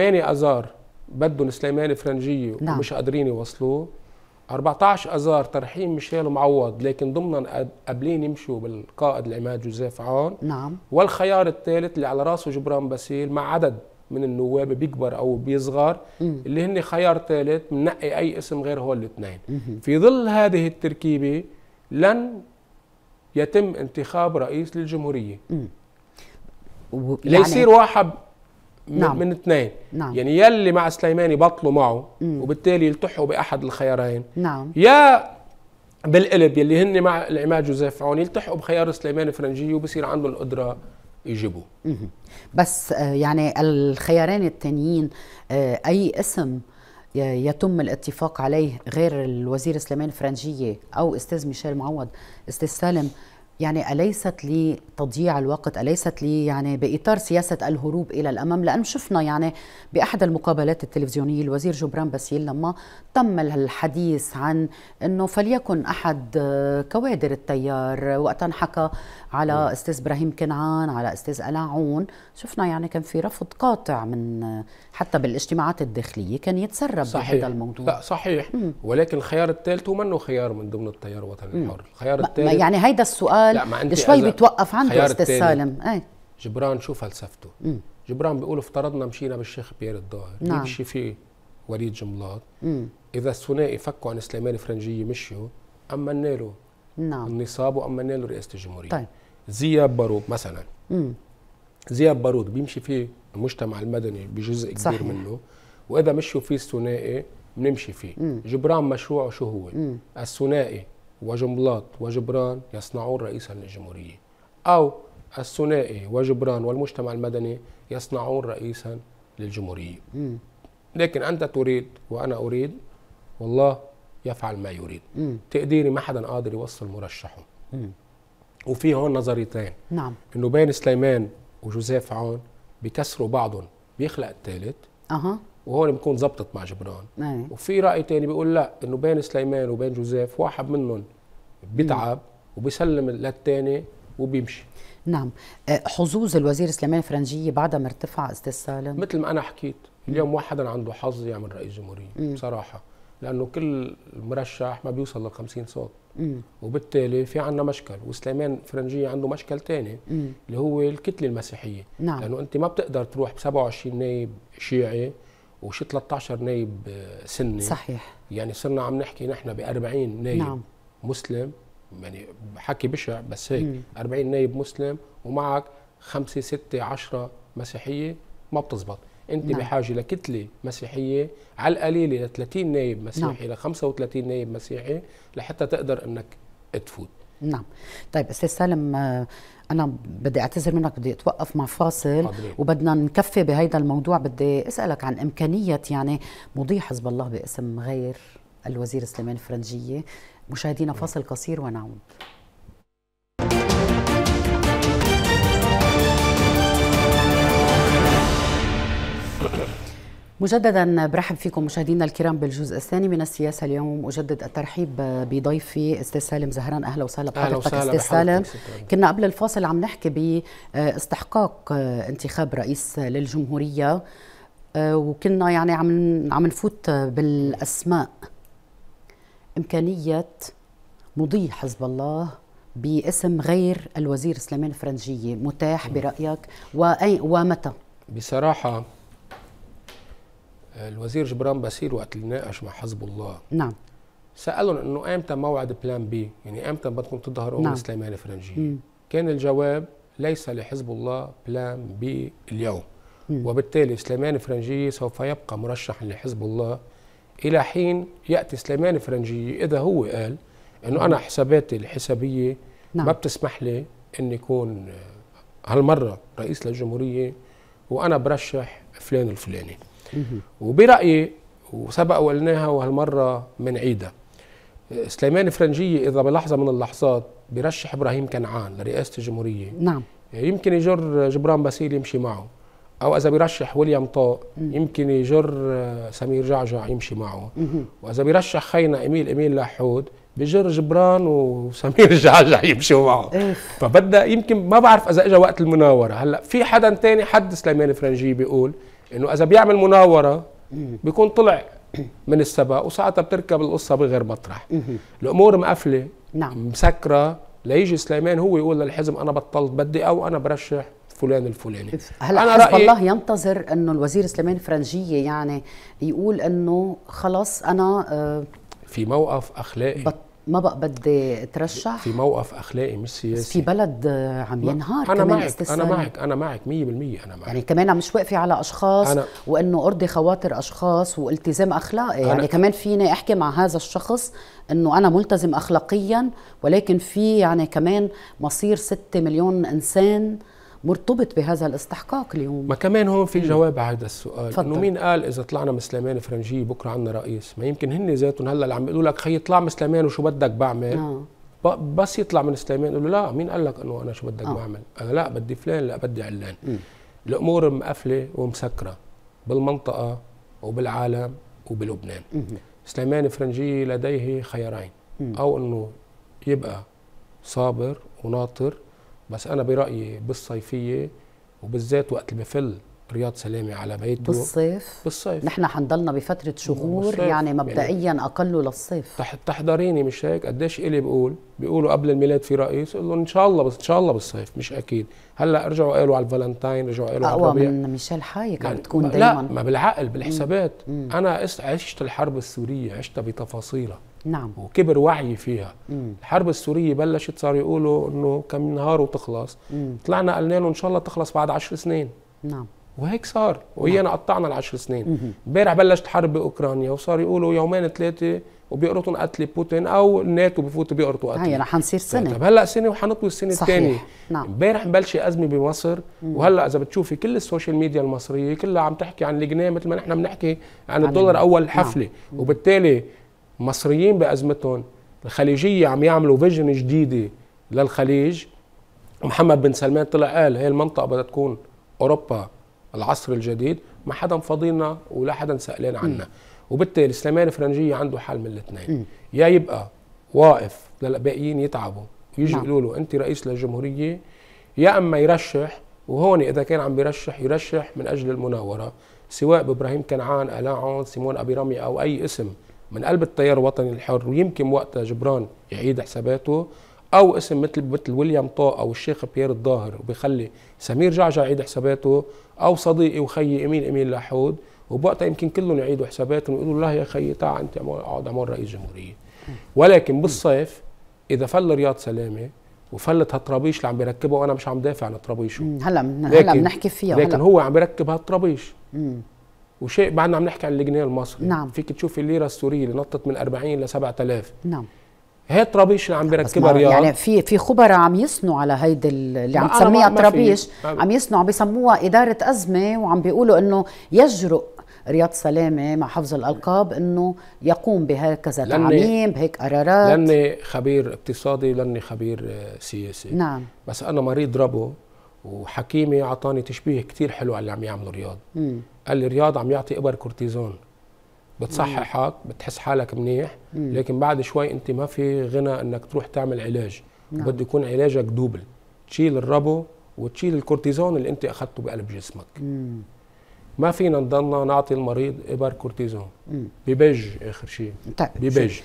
8 اذار بدهم سليمان فرنجيه نعم. ومش قادرين يوصلوه 14 اذار ترحيم ميشيل معوض لكن ضمنا قابلين يمشوا بالقائد العماد جوزيف عون نعم والخيار الثالث اللي على راسه جبران باسيل مع عدد من النواب بيكبر او بيصغر مم. اللي هن خيار ثالث بنقي اي اسم غير هول الاثنين في ظل هذه التركيبه لن يتم انتخاب رئيس للجمهوريه مم. و... يعني... ليصير واحد نعم. من اثنين نعم. يعني يلي مع سليماني بطلوا معه مم. وبالتالي يلتحقوا باحد الخيارين نعم. يا بالقلب يلي هن مع العماد جوزيف عون يلتحقوا بخيار سليمان فرنجي وبصير عندهم القدره يجيبوه بس آه، يعني الخيارين التانيين آه، اي اسم يتم الاتفاق عليه غير الوزير سليمان فرنجيه او استاذ ميشيل معوض استاذ سالم يعني أليست لي تضييع الوقت أليست لي يعني بإطار سياسة الهروب إلى الأمام لأنه شفنا يعني بأحد المقابلات التلفزيونية الوزير جبران باسيل لما تم الحديث عن أنه فليكن أحد كوادر التيار وقتا حكى على أستاذ إبراهيم كنعان على أستاذ ألاعون شفنا يعني كان في رفض قاطع من حتى بالاجتماعات الداخلية كان يتسرب بهذا الموضوع لا صحيح م. ولكن الخيار الثالث هو منه خيار من ضمن التيار الوطني الحر الخيار الثالث يعني هيدا السؤال السؤال شوي بتوقف عنده استاذ سالم اي جبران شو فلسفته مم. جبران بيقول افترضنا مشينا بالشيخ بيير الظاهر نعم. يمشي فيه وليد جملاط اذا الثنائي فكوا عن سليمان الفرنجيه مشيوا امنا له نعم النصاب وامنا له رئاسه الجمهوريه طيب زياب باروك مثلا مم. زياب باروك بيمشي فيه المجتمع المدني بجزء كبير صحيح. منه واذا مشوا فيه الثنائي بنمشي فيه مم. جبران مشروعه شو هو الثنائي وجنبلاط وجبران يصنعون رئيسا للجمهورية أو الثنائي وجبران والمجتمع المدني يصنعون رئيسا للجمهورية لكن أنت تريد وأنا أريد والله يفعل ما يريد تقديري ما حدا قادر يوصل مرشحه وفي هون نظريتين نعم انه بين سليمان وجوزيف عون بكسروا بعضهم بيخلق الثالث اها وهون بتكون زبطت مع جبران أيه. وفي راي تاني بيقول لا انه بين سليمان وبين جوزيف واحد منهم بيتعب وبيسلم للثاني وبيمشي نعم آه، حظوظ الوزير سليمان فرنجيه بعد ما ارتفع استاذ سالم مثل ما انا حكيت اليوم واحدا عنده حظ يعمل رئيس جمهوريه بصراحه لانه كل مرشح ما بيوصل لل 50 صوت مم. وبالتالي في عندنا مشكل وسليمان فرنجية عنده مشكل تاني مم. اللي هو الكتلة المسيحية نعم. لأنه أنت ما بتقدر تروح ب 27 نايب شيعي وشي 13 نايب آه، سني صحيح يعني صرنا عم نحكي نحن ب 40 نايب نعم. مسلم يعني حكي بشع بس هيك مم. 40 نايب مسلم ومعك 5 6 10 مسيحيه ما بتزبط انت نعم. بحاجه لكتله مسيحيه على القليله ل 30 نايب مسيحي نعم. ل 35 نايب مسيحي لحتى تقدر انك تفوت نعم طيب استاذ سالم آه، انا بدي اعتذر منك بدي اتوقف مع فاصل حضرين. وبدنا نكفي بهيدا الموضوع بدي اسالك عن امكانيه يعني مضي حزب الله باسم غير الوزير سليمان فرنجيه مشاهدينا نعم. فاصل قصير ونعود مجددا برحب فيكم مشاهدينا الكرام بالجزء الثاني من السياسه اليوم اجدد الترحيب بضيفي استاذ سالم زهران اهلا وسهلا بحضرتك استاذ سالم كنا قبل الفاصل عم نحكي باستحقاق انتخاب رئيس للجمهوريه آه، وكنا يعني عم عم نفوت بالاسماء امكانيه مضي حزب الله باسم غير الوزير سليمان فرنجيه متاح برايك واي ومتى بصراحه الوزير جبران باسيل وقت اللي ناقش مع حزب الله نعم سالهم انه امتى موعد بلان بي يعني امتى بدكم تظهروا نعم. سليمان الفرنجي كان الجواب ليس لحزب الله بلان بي اليوم مم. وبالتالي سليمان الفرنجي سوف يبقى مرشحا لحزب الله الى حين ياتي سليمان الفرنجي اذا هو قال انه انا حساباتي الحسابيه نعم. ما بتسمح لي اني يكون هالمره رئيس للجمهوريه وانا برشح فلان الفلاني وبرايي وسبق وقلناها وهالمره من عيده سليمان فرنجية إذا بلحظة من اللحظات برشح إبراهيم كنعان لرئاسة الجمهورية نعم يمكن يجر جبران باسيل يمشي معه أو إذا برشح ويليام طاق يمكن يجر آه، سمير جعجع يمشي معه مم. وإذا برشح خينا إميل إميل لحود بجر جبران وسمير جعجع يمشوا معه فبدأ يمكن ما بعرف إذا إجا وقت المناورة هلأ في حدا تاني حد سليمان فرنجي بيقول انه اذا بيعمل مناوره بيكون طلع من السبق وساعتها بتركب القصه بغير مطرح الامور مقفله نعم مسكره ليجي سليمان هو يقول للحزب انا بطلت بدي او انا برشح فلان الفلاني هلا أنا حزب الله ينتظر انه الوزير سليمان فرنجيه يعني يقول انه خلص انا آه في موقف اخلاقي بط... ما بقى بدي اترشح في موقف اخلاقي مش سياسي في بلد آه، عم ينهار أنا كمان معك استسلام. انا معك انا معك 100% انا معك يعني كمان عم مش واقفه على اشخاص أنا وانه ارضي خواطر اشخاص والتزام اخلاقي يعني كمان فيني احكي مع هذا الشخص انه انا ملتزم اخلاقيا ولكن في يعني كمان مصير 6 مليون انسان مرتبط بهذا الاستحقاق اليوم ما كمان هون في جواب على هذا السؤال فضل. انه مين قال اذا طلعنا من سليمان فرنجيه بكره عندنا رئيس ما يمكن هن ذاتهم هلا اللي عم بيقولوا لك خي اطلع من سليمان وشو بدك بعمل آه. بس يطلع من سليمان يقول له لا مين قال لك انه انا شو بدك آه. بعمل انا لا بدي فلان لا بدي علان م. الامور مقفله ومسكره بالمنطقه وبالعالم وبلبنان سليمان فرنجي لديه خيارين او انه يبقى صابر وناطر بس انا برايي بالصيفيه وبالذات وقت اللي بفل رياض سلامي على بيته بالصيف بالصيف نحن حنضلنا بفتره شهور بالصيف. يعني, يعني مبدئيا يعني اقله للصيف تحضريني مش هيك قديش الي بقول بيقولوا قبل الميلاد في رئيس قول ان شاء الله بس ان شاء الله بالصيف مش اكيد هلا رجعوا قالوا على الفالنتاين رجعوا قالوا على الربيع اقوى من ميشيل حايك يعني عم تكون دائما لا ما بالعقل بالحسابات مم. مم. انا عشت الحرب السوريه عشتها بتفاصيلها نعم وكبر وعي فيها مم. الحرب السوريه بلشت صاروا يقولوا انه كم نهار وتخلص مم. طلعنا قلنا له ان شاء الله تخلص بعد 10 سنين نعم وهيك صار وهينا نعم. قطعنا العشر سنين امبارح بلشت حرب باوكرانيا وصار يقولوا يومين ثلاثه وبيقرطوا قتل بوتين او الناتو بفوتوا بيقرطوا قتل هي رح نصير سنه طيب هلا سنه وحنطوي السنه الثانيه نعم امبارح مبلشه ازمه بمصر وهلا اذا بتشوفي كل السوشيال ميديا المصريه كلها عم تحكي عن الجنيه مثل ما نحن بنحكي عن الدولار اول نعم. حفله نعم. وبالتالي مصريين بازمتهم الخليجيه عم يعملوا فيجن جديده للخليج محمد بن سلمان طلع قال هي المنطقه بدها تكون اوروبا العصر الجديد ما حدا فضينا ولا حدا سألان عنا وبالتالي سليمان الفرنجيه عنده حل من الاثنين يا يبقى واقف للباقيين يتعبوا يجي نعم. يقولوا له انت رئيس للجمهوريه يا اما يرشح وهون اذا كان عم بيرشح يرشح من اجل المناوره سواء بابراهيم كنعان الاعون سيمون ابي رمي او اي اسم من قلب التيار الوطني الحر ويمكن وقتها جبران يعيد حساباته او اسم مثل مثل ويليام طا او الشيخ بيير الظاهر وبيخلي سمير جعجع يعيد حساباته او صديقي وخيي امين امين لحود وبوقتها يمكن كلهم يعيدوا حساباتهم ويقولوا الله يا خيي تعال انت اقعد اعمل رئيس جمهوريه ولكن بالصيف اذا فل رياض سلامه وفلت هالطرابيش اللي عم بيركبها وانا مش عم دافع عن طرابيشه هلا هلا بنحكي فيها لكن هلا. هو عم بيركب هالطرابيش وشيء بعدنا عم نحكي عن الجنيه المصري نعم فيك تشوفي الليره السوريه اللي نطت من 40 ل 7000 نعم هي الطرابيش اللي عم بيركبها رياض يعني في في خبراء عم يصنوا على هيدي اللي عم تسميها طرابيش عم يصنوا عم بيسموها اداره ازمه وعم بيقولوا انه يجرؤ رياض سلامه مع حفظ الالقاب انه يقوم بهكذا تعميم بهيك قرارات لاني خبير اقتصادي لاني خبير آه، سياسي نعم بس انا مريض ربو وحكيمي اعطاني تشبيه كثير حلو على اللي عم يعمله رياض مم. قال لي رياض عم يعطي ابر كورتيزون بتصححك بتحس حالك منيح لكن بعد شوي انت ما في غنى انك تروح تعمل علاج نعم. بده يكون علاجك دوبل تشيل الربو وتشيل الكورتيزون اللي انت اخذته بقلب جسمك مم. ما فينا نضلنا نعطي المريض ابر كورتيزون ببج اخر شيء طيب ببج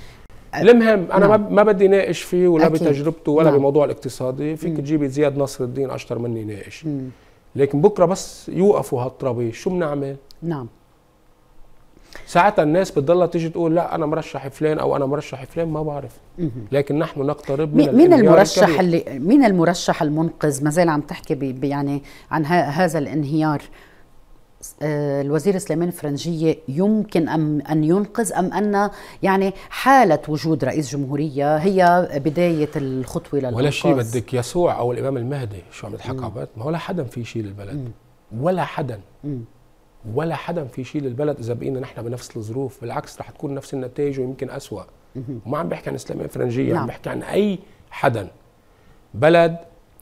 أه، المهم انا نعم. ما بدي ناقش فيه ولا أكيد. بتجربته ولا نعم. بموضوع الاقتصادي فيك تجيبي زياد نصر الدين اشطر مني ناقش مم. لكن بكره بس يوقفوا هالطرابيش شو بنعمل؟ نعم ساعتها الناس بتضلها تيجي تقول لا انا مرشح فلان او انا مرشح فلان ما بعرف لكن نحن نقترب من مين المرشح الكبير. اللي مين المرشح المنقذ ما زال عم تحكي يعني عن هذا الانهيار آه، الوزير سليمان فرنجية يمكن أم أن ينقذ أم أن يعني حالة وجود رئيس جمهورية هي بداية الخطوة للإنقاذ ولا شيء بدك يسوع أو الإمام المهدي شو عم يتحقبت ما ولا حدا في شيء للبلد ولا حدا ولا حدا في شيء للبلد إذا بقينا نحن بنفس الظروف بالعكس رح تكون نفس النتائج ويمكن أسوأ وما عم بحكي عن سليمان فرنجية نعم. عم بحكي عن أي حدا بلد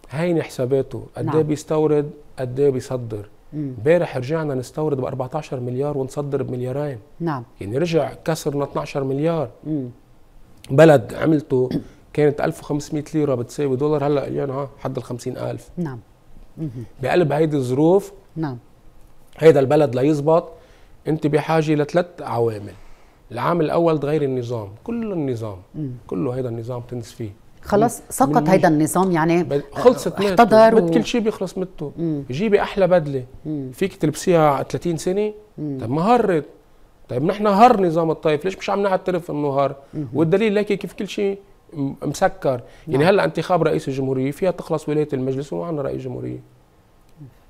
هين حساباته قد إيه نعم. بيستورد قد إيه بيصدر امبارح رجعنا نستورد ب 14 مليار ونصدر بمليارين نعم يعني رجع كسرنا 12 مليار مم. بلد عملته كانت 1500 ليره بتساوي دولار هلا اليوم ها حد ال 50000 نعم بقلب هيدي الظروف نعم هيدا البلد ليزبط انت بحاجه لثلاث عوامل العامل الاول تغير النظام كل النظام مم. كله هيدا النظام تنس فيه خلاص سقط هيدا النظام يعني خلصت احتضر و... كل شيء بيخلص مته جيبي احلى بدله فيك تلبسيها 30 سنه طيب ما هرت طيب نحن هر نظام الطائف ليش مش عم نعترف انه هر والدليل لك كيف كل شيء مسكر يعني نعم. هلا انتخاب رئيس الجمهوريه فيها تخلص ولايه المجلس وما عندنا رئيس جمهوريه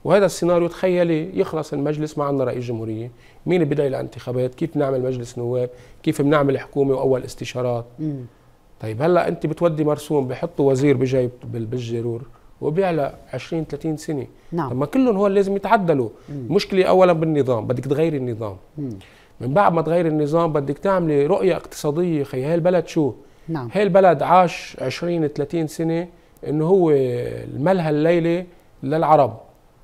وهذا السيناريو تخيلي يخلص المجلس ما عندنا رئيس جمهوريه مين بدعي لانتخابات كيف نعمل مجلس نواب كيف بنعمل حكومه واول استشارات مم. طيب هلا انت بتودي مرسوم بحطوا وزير بجيبته بالجرور وبيعلق 20 30 سنه نعم ما كلهم هون لازم يتعدلوا المشكله اولا بالنظام بدك تغيري النظام مم. من بعد ما تغيري النظام بدك تعملي رؤيه اقتصاديه خي هاي البلد شو نعم هاي البلد عاش 20 30 سنه انه هو الملهى الليلي للعرب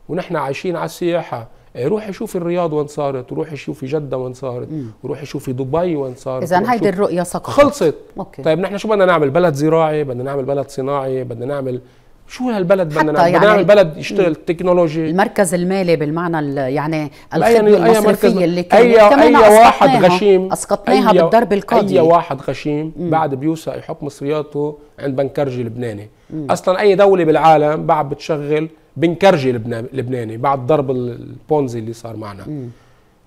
ونحن عايشين على السياحه إيه، روحي شوفي الرياض وين صارت وروحي شوفي جده وين صارت وروحي شوفي دبي وين صارت اذا هيدي الرؤيه سقطت خلصت أوكي. طيب نحن شو بدنا نعمل بلد زراعي بدنا نعمل بلد صناعي بدنا نعمل شو هالبلد بدنا نعمل يعني بدنا نعمل بلد يشتغل تكنولوجي المركز المالي بالمعنى يعني الخدمه يعني المصرفيه اللي كان اي اي واحد غشيم اسقطناها بالضرب القاضي اي واحد غشيم بعد بيوسع يحط مصرياته عند بنكرجي لبناني اصلا اي دوله بالعالم بعد بتشغل بنكرجي لبناني بعد ضرب البونزي اللي صار معنا م.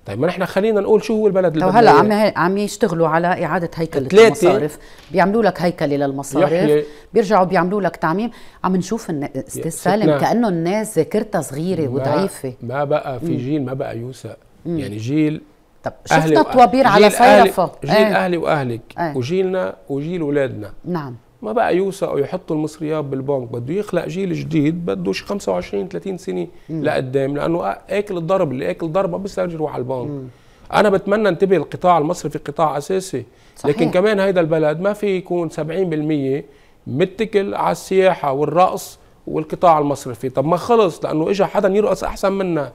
طيب ما احنا خلينا نقول شو هو البلد اللي طيب هلا عم عم يشتغلوا على اعاده هيكله المصارف بيعملوا لك هيكله للمصارف يحيي. بيرجعوا بيعملوا لك تعميم عم نشوف استاذ سالم كانه الناس ذاكرتها صغيره ما وضعيفه ما بقى في جيل ما بقى يوسع يعني جيل طب شفنا طوابير على صيرفه جيل اهلي إيه. واهلك أه. وجيلنا وجيل اولادنا نعم ما بقى يوسعوا يحطوا المصريات بالبنك بده يخلق جيل جديد بده شي 25 30 سنه لقدام لانه اكل الضرب اللي اكل ضرب ما بيستاجر يروح على البنك مم. انا بتمنى انتبه القطاع المصري في قطاع اساسي صحيح. لكن كمان هيدا البلد ما في يكون 70% متكل على السياحه والرقص والقطاع المصرفي طب ما خلص لانه اجى حدا يرقص احسن منا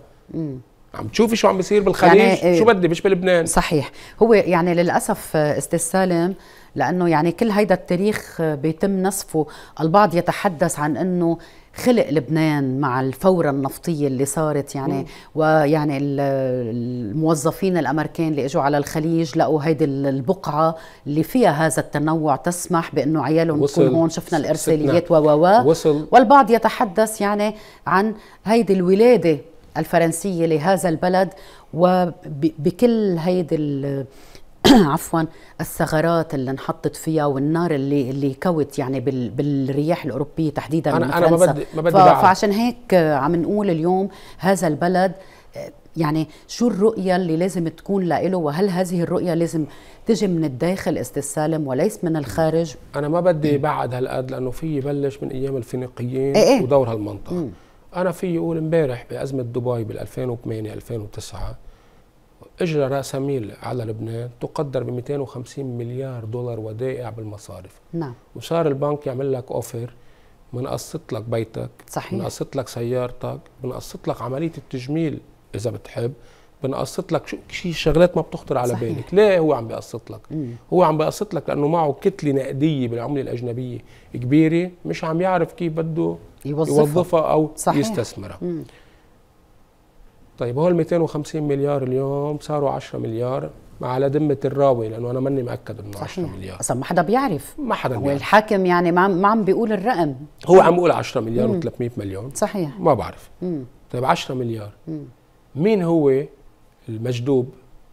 عم تشوفي شو عم بيصير بالخليج يعني إيه، شو بدي مش بلبنان صحيح هو يعني للاسف آه، استاذ سالم لانه يعني كل هيدا التاريخ بيتم نصفه البعض يتحدث عن انه خلق لبنان مع الثورة النفطية اللي صارت يعني مم. ويعني الموظفين الأمريكان اللي اجوا على الخليج لقوا هيدي البقعة اللي فيها هذا التنوع تسمح بأنه عيالهم يكون هون شفنا الإرساليات و و والبعض يتحدث يعني عن هيدي الولادة الفرنسية لهذا البلد وبكل هيدي عفوا الثغرات اللي انحطت فيها والنار اللي اللي كوت يعني بال بالرياح الاوروبيه تحديدا انا انا ما بدي ما بدي فعشان هيك آه، عم نقول اليوم هذا البلد آه، يعني شو الرؤية اللي لازم تكون لإله وهل هذه الرؤية لازم تجي من الداخل استسالم وليس من الخارج أنا ما بدي بعد هالقد لأنه في بلش من أيام الفينيقيين ايه ايه؟ ودور هالمنطقة مم. أنا في يقول امبارح بأزمة دبي بال 2008 2009 اجرى راس ميل على لبنان تقدر ب 250 مليار دولار ودائع بالمصارف نعم وصار البنك يعمل لك اوفر بنقسط لك بيتك صحيح بنقسط لك سيارتك بنقسط لك عمليه التجميل اذا بتحب بنقسط لك شو شيء شغلات ما بتخطر على صحيح. بالك ليه هو عم بيقسط لك مم. هو عم بيقسط لك لانه معه كتله نقديه بالعمله الاجنبيه كبيره مش عم يعرف كيف بده يوظفها, يوظفها او صحيح. يستثمرها مم. طيب هو ال 250 مليار اليوم صاروا 10 مليار على ذمه الراوي لانه انا ماني مأكد انه 10 مليار اصلا ما حدا بيعرف ما حدا بيعرف والحاكم يعني ما عم ما عم بيقول الرقم هو عم بيقول 10 مليار و300 مليون صحيح ما بعرف مم. طيب 10 مليار مم. مين هو المجدوب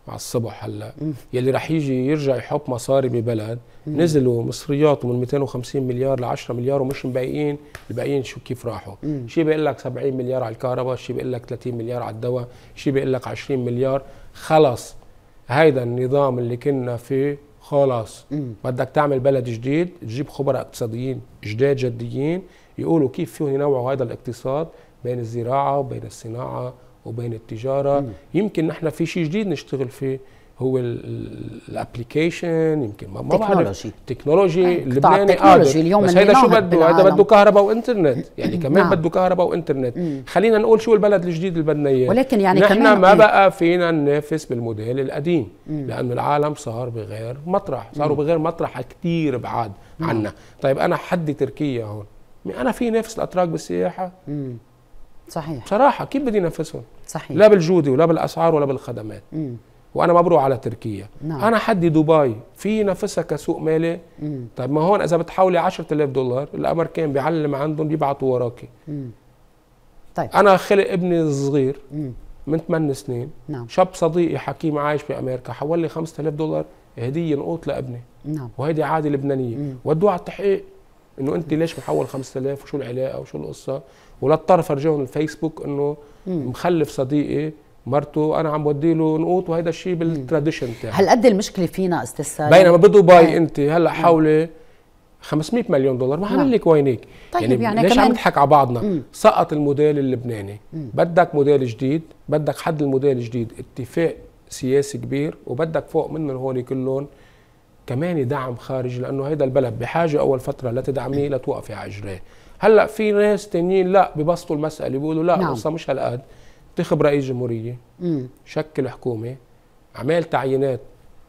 مع الصبح هلا يلي رح يجي يرجع يحط مصاري ببلد نزلوا مصرياتهم من 250 مليار ل 10 مليار ومش مباقيين الباقيين شو كيف راحوا شي بيقول لك 70 مليار على الكهرباء شي بيقول لك 30 مليار على الدواء شي بيقول لك 20 مليار خلص هيدا النظام اللي كنا فيه خلاص بدك تعمل بلد جديد تجيب خبراء اقتصاديين جداد جديين يقولوا كيف فيهم ينوعوا هذا الاقتصاد بين الزراعه وبين الصناعه وبين التجاره مم. يمكن نحن في شيء جديد نشتغل فيه هو الابلكيشن يمكن ما بعرف تكنولوجي اللبناني إيه، قادر اليوم بس هيدا شو بده هيدا بده كهرباء وانترنت يعني كمان نعم. بده كهرباء وانترنت خلينا نقول شو البلد الجديد اللي بدنا اياه ولكن يعني نحن كمان ما إيه. بقى فينا ننافس بالموديل القديم لانه العالم صار بغير مطرح صاروا بغير مطرح كثير بعاد عنا طيب انا حدي تركيا هون انا في نفس الاتراك بالسياحه صحيح بصراحه كيف بدي نافسهم صحيح لا بالجوده ولا بالاسعار ولا بالخدمات مم. وانا مبروع على تركيا نعم. انا حدي دبي في نفسها كسوق مالي مم. طيب ما هون اذا بتحولي 10000 دولار الامريكان بيعلم عندهم بيبعتوا وراكي مم. طيب انا خلق ابني الصغير مم. من 8 سنين نعم. شاب صديقي حكيم عايش بامريكا حول لي 5000 دولار هديه نقوط لابني نعم وهيدي عاده لبنانيه ودوها على التحقيق انه انت ليش محول 5000 وشو العلاقه وشو القصه وللطرف فرجيهم الفيسبوك انه مخلف صديقي مرته انا عم بودي له نقوط وهيدا الشيء بالتراديشن تاعي هل قد المشكله فينا استاذ سالم بينما بدبي إيه. انت هلا إيه. حوالي 500 مليون دولار ما عامل لك وينك طيب يعني, يعني ليش كمان... عم نضحك على بعضنا مم. سقط الموديل اللبناني مم. بدك موديل جديد بدك حد الموديل الجديد اتفاق سياسي كبير وبدك فوق منهم هون كلهم كمان دعم خارجي لانه هيدا البلد بحاجه اول فتره لتدعميه لتوقفي على رجليه هلا في ناس تانيين لا ببسطوا المساله بيقولوا لا نعم. قصه مش هالقد انتخب رئيس جمهوريه شكل حكومه عمل تعيينات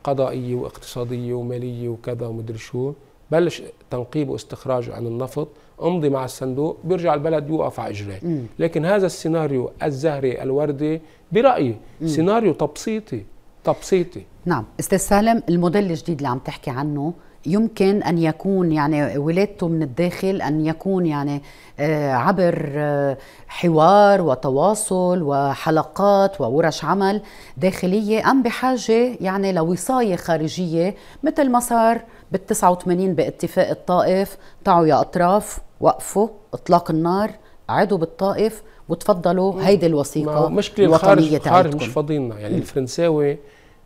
قضائيه واقتصاديه وماليه وكذا ومدري شو بلش تنقيب واستخراج عن النفط امضي مع الصندوق بيرجع البلد يوقف على اجراء لكن هذا السيناريو الزهري الوردي برايي مم. سيناريو تبسيطي تبسيطي نعم استاذ سالم الموديل الجديد اللي عم تحكي عنه يمكن ان يكون يعني ولادته من الداخل ان يكون يعني آه، عبر آه، حوار وتواصل وحلقات وورش عمل داخليه ام بحاجه يعني لوصايه خارجيه مثل ما صار بال 89 باتفاق الطائف تعوا يا اطراف وقفوا اطلاق النار عدوا بالطائف وتفضلوا هيدي الوثيقه مشكله الوطنيه الخارج, الخارج مش فاضينا يعني الفرنساوي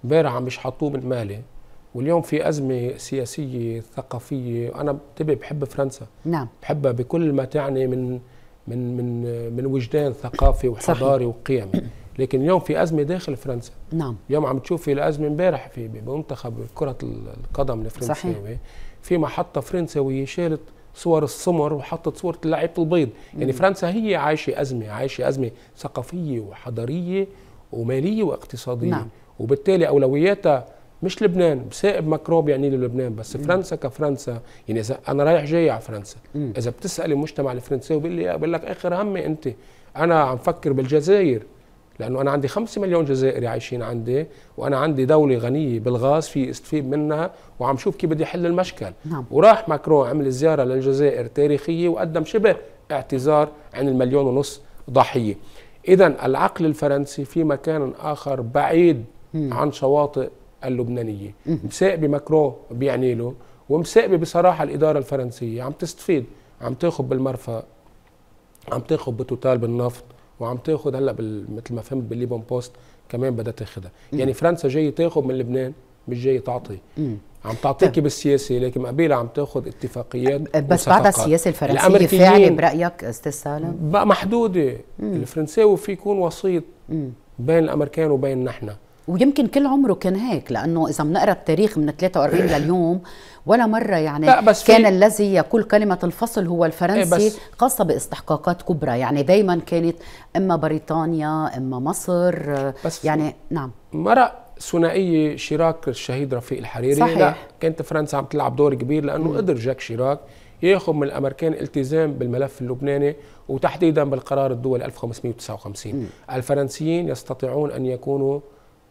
امبارح عم بيشحطوه من ماله واليوم في أزمة سياسية ثقافية أنا تبي بحب فرنسا نعم بحبها بكل ما تعني من من من من وجدان ثقافي وحضاري وقيمي لكن اليوم في أزمة داخل فرنسا نعم اليوم عم تشوفي الأزمة امبارح في بمنتخب كرة القدم الفرنسي صحيح. في محطة فرنسويه شالت صور السمر وحطت صورة اللعيبة البيض يعني فرنسا هي عايشة أزمة عايشة أزمة ثقافية وحضارية ومالية واقتصادية نعم. وبالتالي أولوياتها مش لبنان سائب بيعني له لبنان بس مم. فرنسا كفرنسا يعني اذا انا رايح جاي على فرنسا مم. اذا بتسال المجتمع الفرنساوي بيقول لي بقول لك اخر همي انت انا عم فكر بالجزائر لانه انا عندي 5 مليون جزائري عايشين عندي وانا عندي دوله غنيه بالغاز في استفيد منها وعم شوف كيف بدي حل المشكل نعم. وراح ماكرون عمل زياره للجزائر تاريخيه وقدم شبه اعتذار عن المليون ونص ضحيه اذا العقل الفرنسي في مكان اخر بعيد م. عن شواطئ اللبنانيه مساقبه ماكرون بيعني له ومساقبه بصراحه الاداره الفرنسيه عم تستفيد عم تاخذ بالمرفأ عم تاخذ بتوتال بالنفط وعم تاخذ هلا بال... مثل ما فهمت بالليبون بوست كمان بدها تاخذها يعني فرنسا جاي تاخذ من لبنان مش جاي تعطي عم تعطيكي طيب. بالسياسه لكن قبيله عم تاخذ اتفاقيات بس بعد السياسه الفرنسيه فعلا برايك استاذ سالم؟ بقى محدوده الفرنساوي في يكون وسيط بين الامريكان وبين نحن ويمكن كل عمره كان هيك لانه اذا بنقرا التاريخ من 43 إيه. لليوم ولا مره يعني بس كان الذي يقول كلمه الفصل هو الفرنسي إيه، بس خاصه باستحقاقات كبرى يعني دائما كانت اما بريطانيا اما مصر بس يعني نعم مرق ثنائيه شيراك الشهيد رفيق الحريري صحيح. لا كانت فرنسا عم تلعب دور كبير لانه قدر جاك شيراك ياخذ من الامريكان التزام بالملف اللبناني وتحديدا بالقرار الدولي 1559 م. الفرنسيين يستطيعون ان يكونوا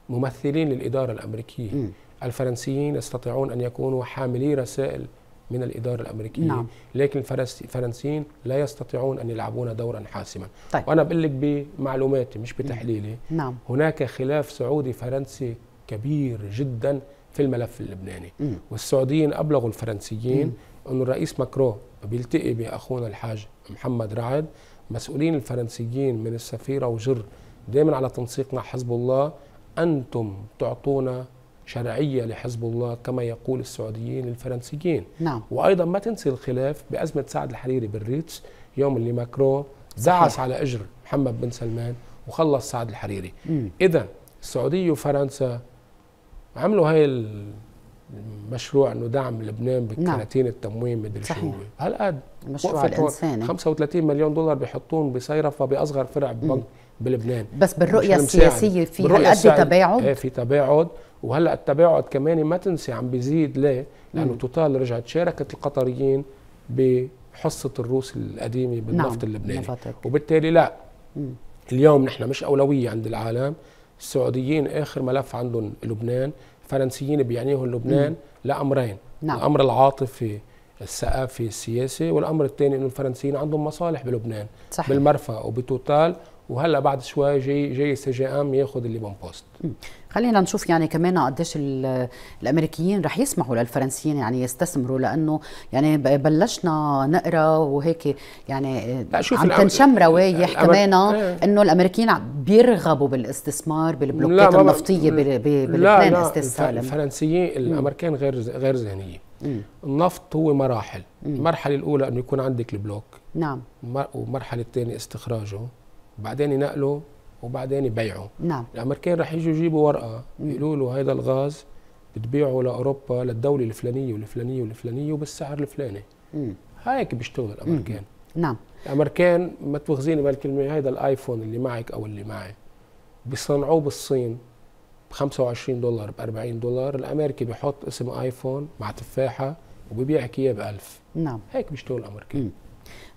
ممثلين للإدارة الأمريكية الفرنسيين يستطيعون أن يكونوا حاملي رسائل من الإدارة الأمريكية نعم. لكن الفرنسيين لا يستطيعون أن يلعبون دورا حاسما طيب. وأنا بقول لك بمعلوماتي مش بتحليلي نعم. هناك خلاف سعودي فرنسي كبير جدا في الملف اللبناني م. والسعوديين أبلغوا الفرنسيين أن الرئيس ماكرو بيلتقي بأخونا الحاج محمد رعد مسؤولين الفرنسيين من السفيرة وجر دائما على تنسيق مع حزب الله أنتم تعطونا شرعية لحزب الله كما يقول السعوديين للفرنسيين نعم. وأيضا ما تنسي الخلاف بأزمة سعد الحريري بالريتس يوم اللي ماكرون دعس على اجر محمد بن سلمان وخلص سعد الحريري اذا السعوديه وفرنسا عملوا هاي المشروع انه دعم لبنان بالكراتين نعم. التموين مدري شو هالقد مشروع الانساني 35 مليون دولار بيحطون بصيرفه باصغر فرع بنك بلبنان بس بالرؤيه يعني. السياسيه في هالقد تباعد؟ ايه في تباعد وهلا التباعد كمان ما تنسي عم بيزيد ليه؟ لانه توتال رجعت شاركت القطريين بحصه الروس القديمه بالنفط نعم. اللبناني نفتك. وبالتالي لا مم. اليوم نحن مش اولويه عند العالم السعوديين اخر ملف عندهم لبنان الفرنسيين بيعنيهم لبنان مم. لامرين نعم. الامر العاطفي الثقافي السياسي والامر الثاني انه الفرنسيين عندهم مصالح بلبنان صحيح. بالمرفأ وبتوتال وهلا بعد شوي جاي جاي سي جي ام ياخذ اللي بون بوست خلينا نشوف يعني كمان قديش الامريكيين رح يسمحوا للفرنسيين يعني يستثمروا لانه يعني بلشنا نقرا وهيك يعني لا شوف عم تنشم روايح كمان آه، إيه. انه الامريكيين بيرغبوا بالاستثمار بالبلوكات النفطيه بلبنان استاذ سالم الفرنسيين الامريكان غير غير ذهنيه النفط هو مراحل المرحله الاولى انه يكون عندك البلوك نعم والمرحله الثانيه استخراجه وبعدين ينقله وبعدين يبيعه نعم الامريكان رح يجوا يجيبوا ورقه يقولوا له هذا الغاز بتبيعه لاوروبا للدوله الفلانيه والفلانيه والفلانيه وبالسعر الفلاني هيك بيشتغل الامريكان نعم الامريكان ما تواخذيني بالكلمه هذا الايفون اللي معك او اللي معي بيصنعوه بالصين ب 25 دولار ب 40 دولار الامريكي بحط اسم ايفون مع تفاحه وببيعك اياه ب 1000 نعم هيك بيشتغل الامريكان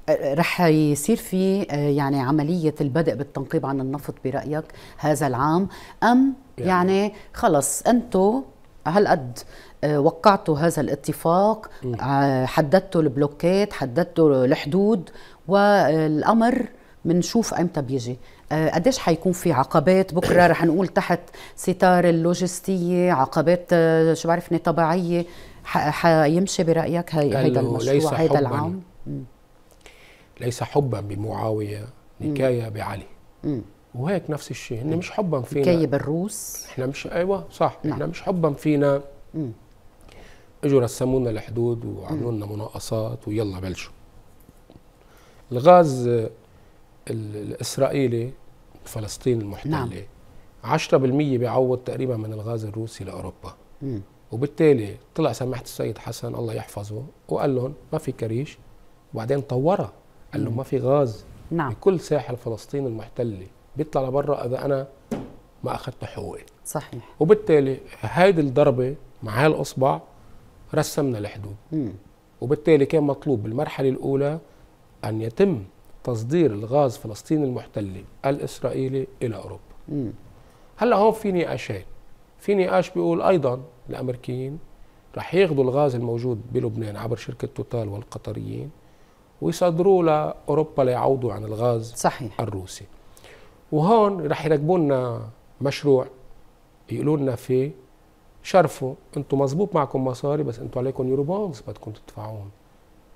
رح يصير في آه، يعني عملية البدء بالتنقيب عن النفط برأيك هذا العام أم يعني, يعني خلص أنتوا هالقد آه، وقعتوا هذا الاتفاق آه، حددتوا البلوكات حددتوا الحدود والأمر بنشوف امتى بيجي قديش حيكون في عقبات بكره رح نقول تحت ستار اللوجستيه عقبات شو بعرفني طبيعيه حيمشي برايك هيدا المشروع هيدا العام ليس حبا بمعاوية نكاية بعلي وهيك نفس الشيء هن مش حبا فينا نكاية بالروس احنا مش ايوه صح نعم. احنا مش حبا فينا اجوا رسمونا الحدود وعملوا لنا مناقصات ويلا بلشوا الغاز الاسرائيلي فلسطين المحتله نعم. عشرة 10% بيعوض تقريبا من الغاز الروسي لاوروبا مم. وبالتالي طلع سماحه السيد حسن الله يحفظه وقال لهم ما في كريش وبعدين طورها قال له ما في غاز نعم كل ساحل فلسطين المحتله بيطلع لبرا اذا انا ما اخذت حقوقي صحيح وبالتالي هيدي الضربه مع هالاصبع رسمنا الحدود مم. وبالتالي كان مطلوب بالمرحله الاولى ان يتم تصدير الغاز فلسطين المحتله الاسرائيلي الى اوروبا مم. هلا هون في نقاشات في نقاش بيقول ايضا الامريكيين رح ياخذوا الغاز الموجود بلبنان عبر شركه توتال والقطريين ويصدروه لاوروبا ليعوضوا عن الغاز صحيح. الروسي وهون رح يركبوا لنا مشروع يقولوا لنا فيه شرفوا انتم مزبوط معكم مصاري بس انتم عليكم يورو بونز بدكم تدفعون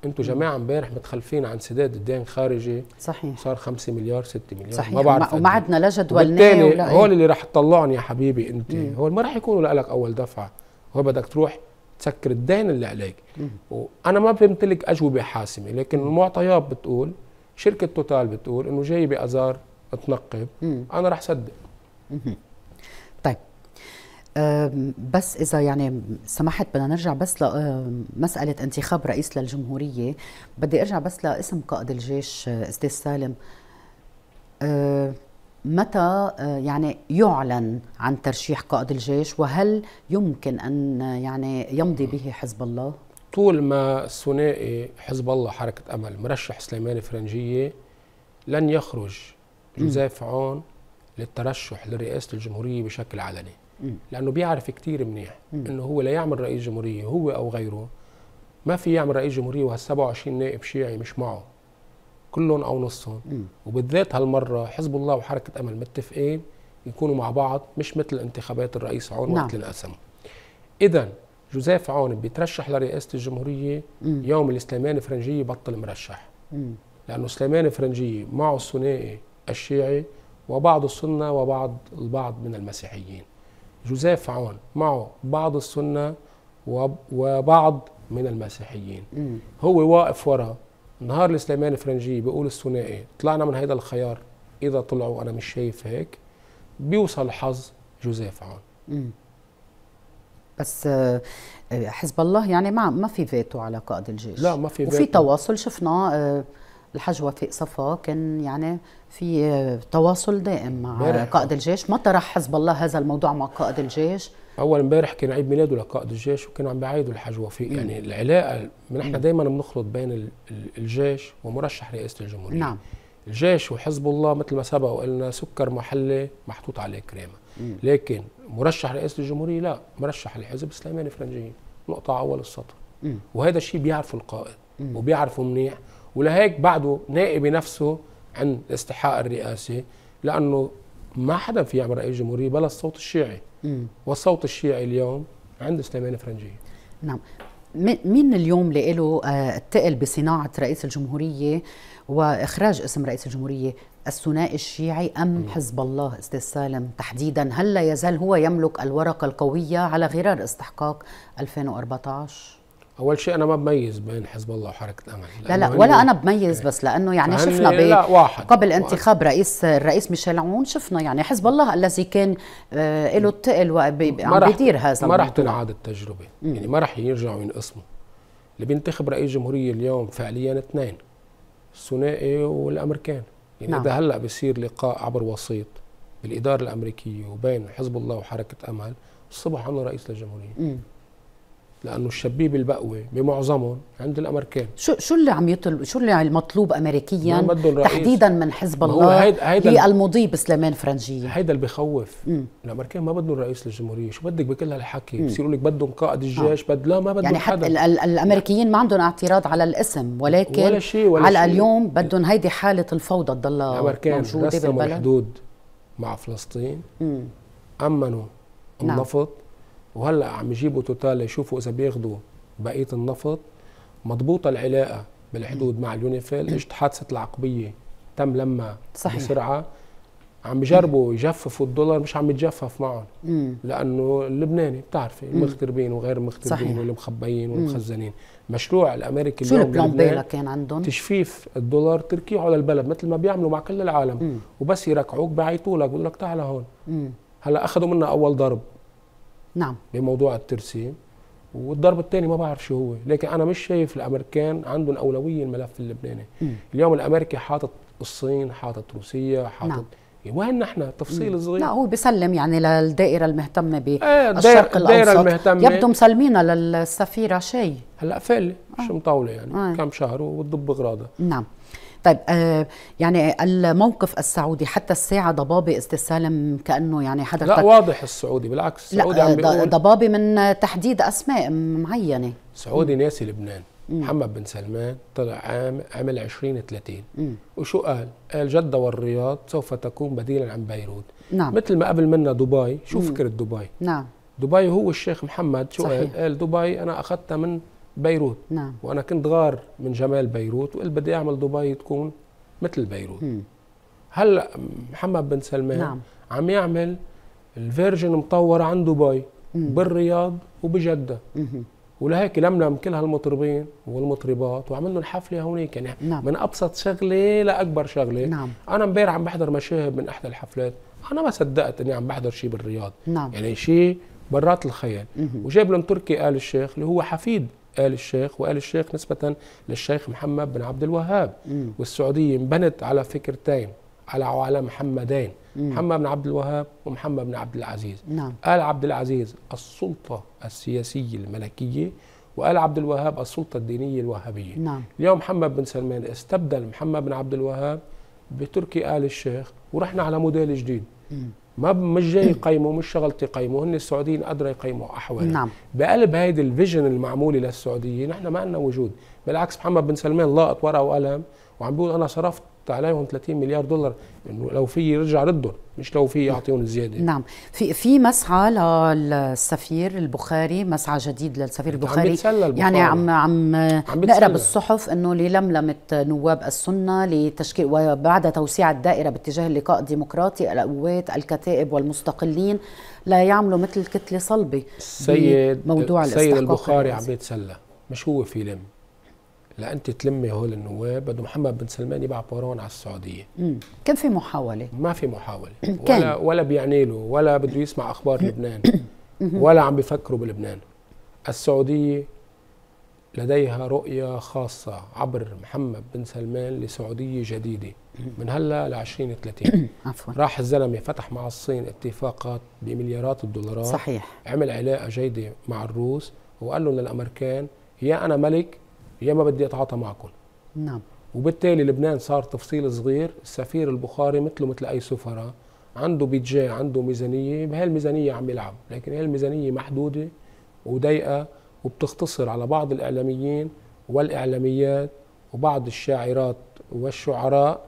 انتم جماعه امبارح متخلفين عن سداد الدين خارجي صحيح صار 5 مليار 6 مليار صحيح ما بعرف وما إيه. عدنا لا جدول ولا هول إيه. اللي رح تطلعهم يا حبيبي انت هول ما رح يكونوا لك اول دفعه هو بدك تروح تسكر الدين اللي عليك وانا ما بمتلك اجوبه حاسمه لكن المعطيات بتقول شركه توتال بتقول انه جاي بازار تنقب انا رح صدق طيب بس اذا يعني سمحت بدنا نرجع بس لمساله انتخاب رئيس للجمهوريه بدي ارجع بس لاسم قائد الجيش استاذ سالم أه، متى آه، يعني يعلن عن ترشيح قائد الجيش وهل يمكن ان آه، يعني يمضي به حزب الله؟ طول ما ثنائي حزب الله حركه امل مرشح سليماني فرنجيه لن يخرج جوزيف عون للترشح لرئاسه الجمهوريه بشكل علني لانه بيعرف كثير منيح انه هو لا يعمل رئيس جمهوريه هو او غيره ما في يعمل رئيس جمهوريه وهال 27 نائب شيعي مش معه كلهم او نصهم وبالذات هالمره حزب الله وحركه امل متفقين يكونوا مع بعض مش مثل انتخابات الرئيس عون نعم. وقت القسم اذا جوزيف عون بيترشح لرئاسه الجمهوريه م. يوم الاسلامان فرنجيه بطل مرشح م. لانه سليمان فرنجيه معه الثنائي الشيعي وبعض السنه وبعض البعض من المسيحيين جوزيف عون معه بعض السنه وبعض من المسيحيين م. هو واقف وراء نهار لسليمان فرنجي بيقول الثنائي طلعنا من هيدا الخيار اذا طلعوا انا مش شايف هيك بيوصل حظ جوزيف عون بس آه، حزب الله يعني ما ما في فيتو على قائد الجيش لا ما في فيتو وفي تواصل شفناه آه، الحاج وفيق صفا كان يعني في آه، تواصل دائم مع قائد الجيش ما طرح حزب الله هذا الموضوع مع قائد الجيش اول امبارح كان عيد ميلاده لقائد الجيش وكانوا عم بيعايدوا الحاج وفيق يعني العلاقه من احنا دايما بنخلط بين الجيش ومرشح رئاسه الجمهوريه نعم الجيش وحزب الله مثل ما سبق وقلنا سكر محلي محطوط عليه كريمه لكن مرشح رئاسه الجمهوريه لا مرشح الحزب سليمان فرنجيه نقطه اول السطر وهذا الشيء بيعرفه القائد وبيعرفه منيح ولهيك بعده نائب نفسه عن استحقاق الرئاسه لانه ما حدا في يعمل رئيس جمهورية بلا الصوت الشيعي مم. والصوت الشيعي اليوم عند سليمان فرنجية نعم مين اليوم اللي له آه، التقل بصناعة رئيس الجمهورية وإخراج اسم رئيس الجمهورية الثنائي الشيعي أم حزب الله أستاذ سالم تحديدا هل لا يزال هو يملك الورقة القوية على غرار استحقاق 2014؟ اول شيء انا ما بميز بين حزب الله وحركه الامل لا لا ولا يعني انا بميز بس لانه يعني شفنا لا واحد قبل انتخاب واحد. رئيس الرئيس ميشيل عون شفنا يعني حزب الله الذي كان آه له التقل وعم بيدير هذا ما راح تنعاد التجربه مم. يعني ما راح يرجعوا ينقسموا اللي بينتخب رئيس جمهوريه اليوم فعليا اثنين الثنائي والامريكان يعني نعم. اذا هلا بصير لقاء عبر وسيط بالاداره الامريكيه وبين حزب الله وحركه امل الصبح عنه رئيس للجمهوريه لانه الشبيب البقوي بمعظمهم عند الامريكان شو شو اللي عم يطل شو اللي المطلوب امريكيا تحديدا من حزب الله هيد... هيدا هي المضي بسليمان فرنجيه هيدا اللي بخوف مم. الامريكان ما بدهم رئيس للجمهورية شو بدك بكل هالحكي بصيروا لك بدهم قائد آه. الجيش آه. بد لا ما بدهم يعني حتى ال... ال... الامريكيين ما عندهم اعتراض على الاسم ولكن ولا شيء ولا على شي. اليوم بدهم هيدي حاله الفوضى تضلها الامريكان بالبلد الحدود مع فلسطين مم. امنوا نعم. النفط وهلا عم يجيبوا توتال ليشوفوا اذا بياخذوا بقيه النفط مضبوطه العلاقه بالحدود مع اليونيفيل اجت حادثه العقبيه تم لما صحيح. بسرعه عم بجربوا يجففوا الدولار مش عم يتجفف معهم لانه اللبناني بتعرفي مغتربين وغير مغتربين صحيح. واللي مخبيين والمخزنين مشروع الامريكي شو البلان بي كان يعني عندهم تجفيف الدولار تركيعه للبلد مثل ما بيعملوا مع كل العالم مم. وبس يركعوك بيعيطوا لك بيقول لك تعال هون مم. هلا اخذوا منا اول ضرب نعم لموضوع الترسيم والضرب الثاني ما بعرف شو هو لكن انا مش شايف الامريكان عندهم اولويه الملف اللبناني م. اليوم الامريكي حاطط الصين حاطط روسيا حاطط نعم. إيه، وين نحن تفصيل صغير لا هو بيسلم يعني للدائره المهتمه بالشرق آه، الاوسط المهتمة يبدو مسلمينا للسفيره شيء هلا فل آه. مطوله يعني آه. كم شهر وتضب اغراضها نعم طيب آه، يعني الموقف السعودي حتى الساعه ضبابي استسالم كانه يعني حدا لا واضح السعودي بالعكس السعودي لا عم آه، بيقول ضبابي من تحديد اسماء معينه سعودي ناسي لبنان مم. محمد بن سلمان طلع عام عمل 20 30 وشو قال؟ قال جدة والرياض سوف تكون بديلا عن بيروت نعم. مثل ما قبل منا دبي شو مم. فكرة دبي؟ نعم دبي هو الشيخ محمد شو صحيح. قال؟ قال دبي أنا أخذتها من بيروت نعم. وانا كنت غار من جمال بيروت وقلت بدي اعمل دبي تكون مثل بيروت هلا محمد بن سلمان نعم. عم يعمل الفيرجن مطور عن دبي بالرياض وبجده مم. ولهيك لملم كل هالمطربين والمطربات وعملنا الحفله هونيك يعني نعم. من ابسط شغله لاكبر شغله نعم. انا امبارح عم بحضر مشاهد من احدى الحفلات انا ما صدقت اني عم بحضر شيء بالرياض نعم. يعني شيء برات الخيال وجاب لهم تركي ال الشيخ اللي هو حفيد آل الشيخ وآل الشيخ نسبة للشيخ محمد بن عبد الوهاب والسعودية انبنت على فكرتين على على محمدين مم. محمد بن عبد الوهاب ومحمد بن عبد العزيز نعم. آل عبد العزيز السلطة السياسية الملكية وآل عبد الوهاب السلطة الدينية الوهابية نعم. اليوم محمد بن سلمان استبدل محمد بن عبد الوهاب بتركي آل الشيخ ورحنا على موديل جديد مم. ما مش جاي يقيموا مش شغلتي يقيموا هن السعوديين قادرة يقيموا أحوالهم نعم. بقلب هيدي الفيجن المعمولة للسعوديين احنا ما لنا وجود بالعكس محمد بن سلمان لاقط ورقة وقلم وعم بيقول أنا صرفت عليهم 30 مليار دولار انه لو في يرجع ردهم مش لو في يعطيهم زياده نعم في في مسعى للسفير البخاري مسعى جديد للسفير البخاري عم يعني عم عم, عم نقرا بالصحف انه للملمه نواب السنه لتشكيل وبعد توسيع الدائره باتجاه اللقاء الديمقراطي القوات الكتائب والمستقلين لا يعملوا مثل كتله صلبه السيد موضوع السيد البخاري عم يتسلى مش هو فيلم لانت تلمي هول النواب بده محمد بن سلمان يبع بارون على السعوديه مم. كان في محاوله ما في محاوله كان. ولا ولا بيعني له ولا بده يسمع اخبار لبنان ولا عم بيفكروا بلبنان السعوديه لديها رؤية خاصة عبر محمد بن سلمان لسعودية جديدة من هلا ل 2030 عفوا راح الزلمة فتح مع الصين اتفاقات بمليارات الدولارات صحيح عمل علاقة جيدة مع الروس وقال لهم للأمريكان يا أنا ملك يا اما بدي اتعاطى معكم نعم وبالتالي لبنان صار تفصيل صغير السفير البخاري مثله مثل اي سفراء عنده بيدجي عنده ميزانيه بهالميزانيه عم يلعب لكن هالميزانيه محدوده وضيقه وبتختصر على بعض الاعلاميين والاعلاميات وبعض الشاعرات والشعراء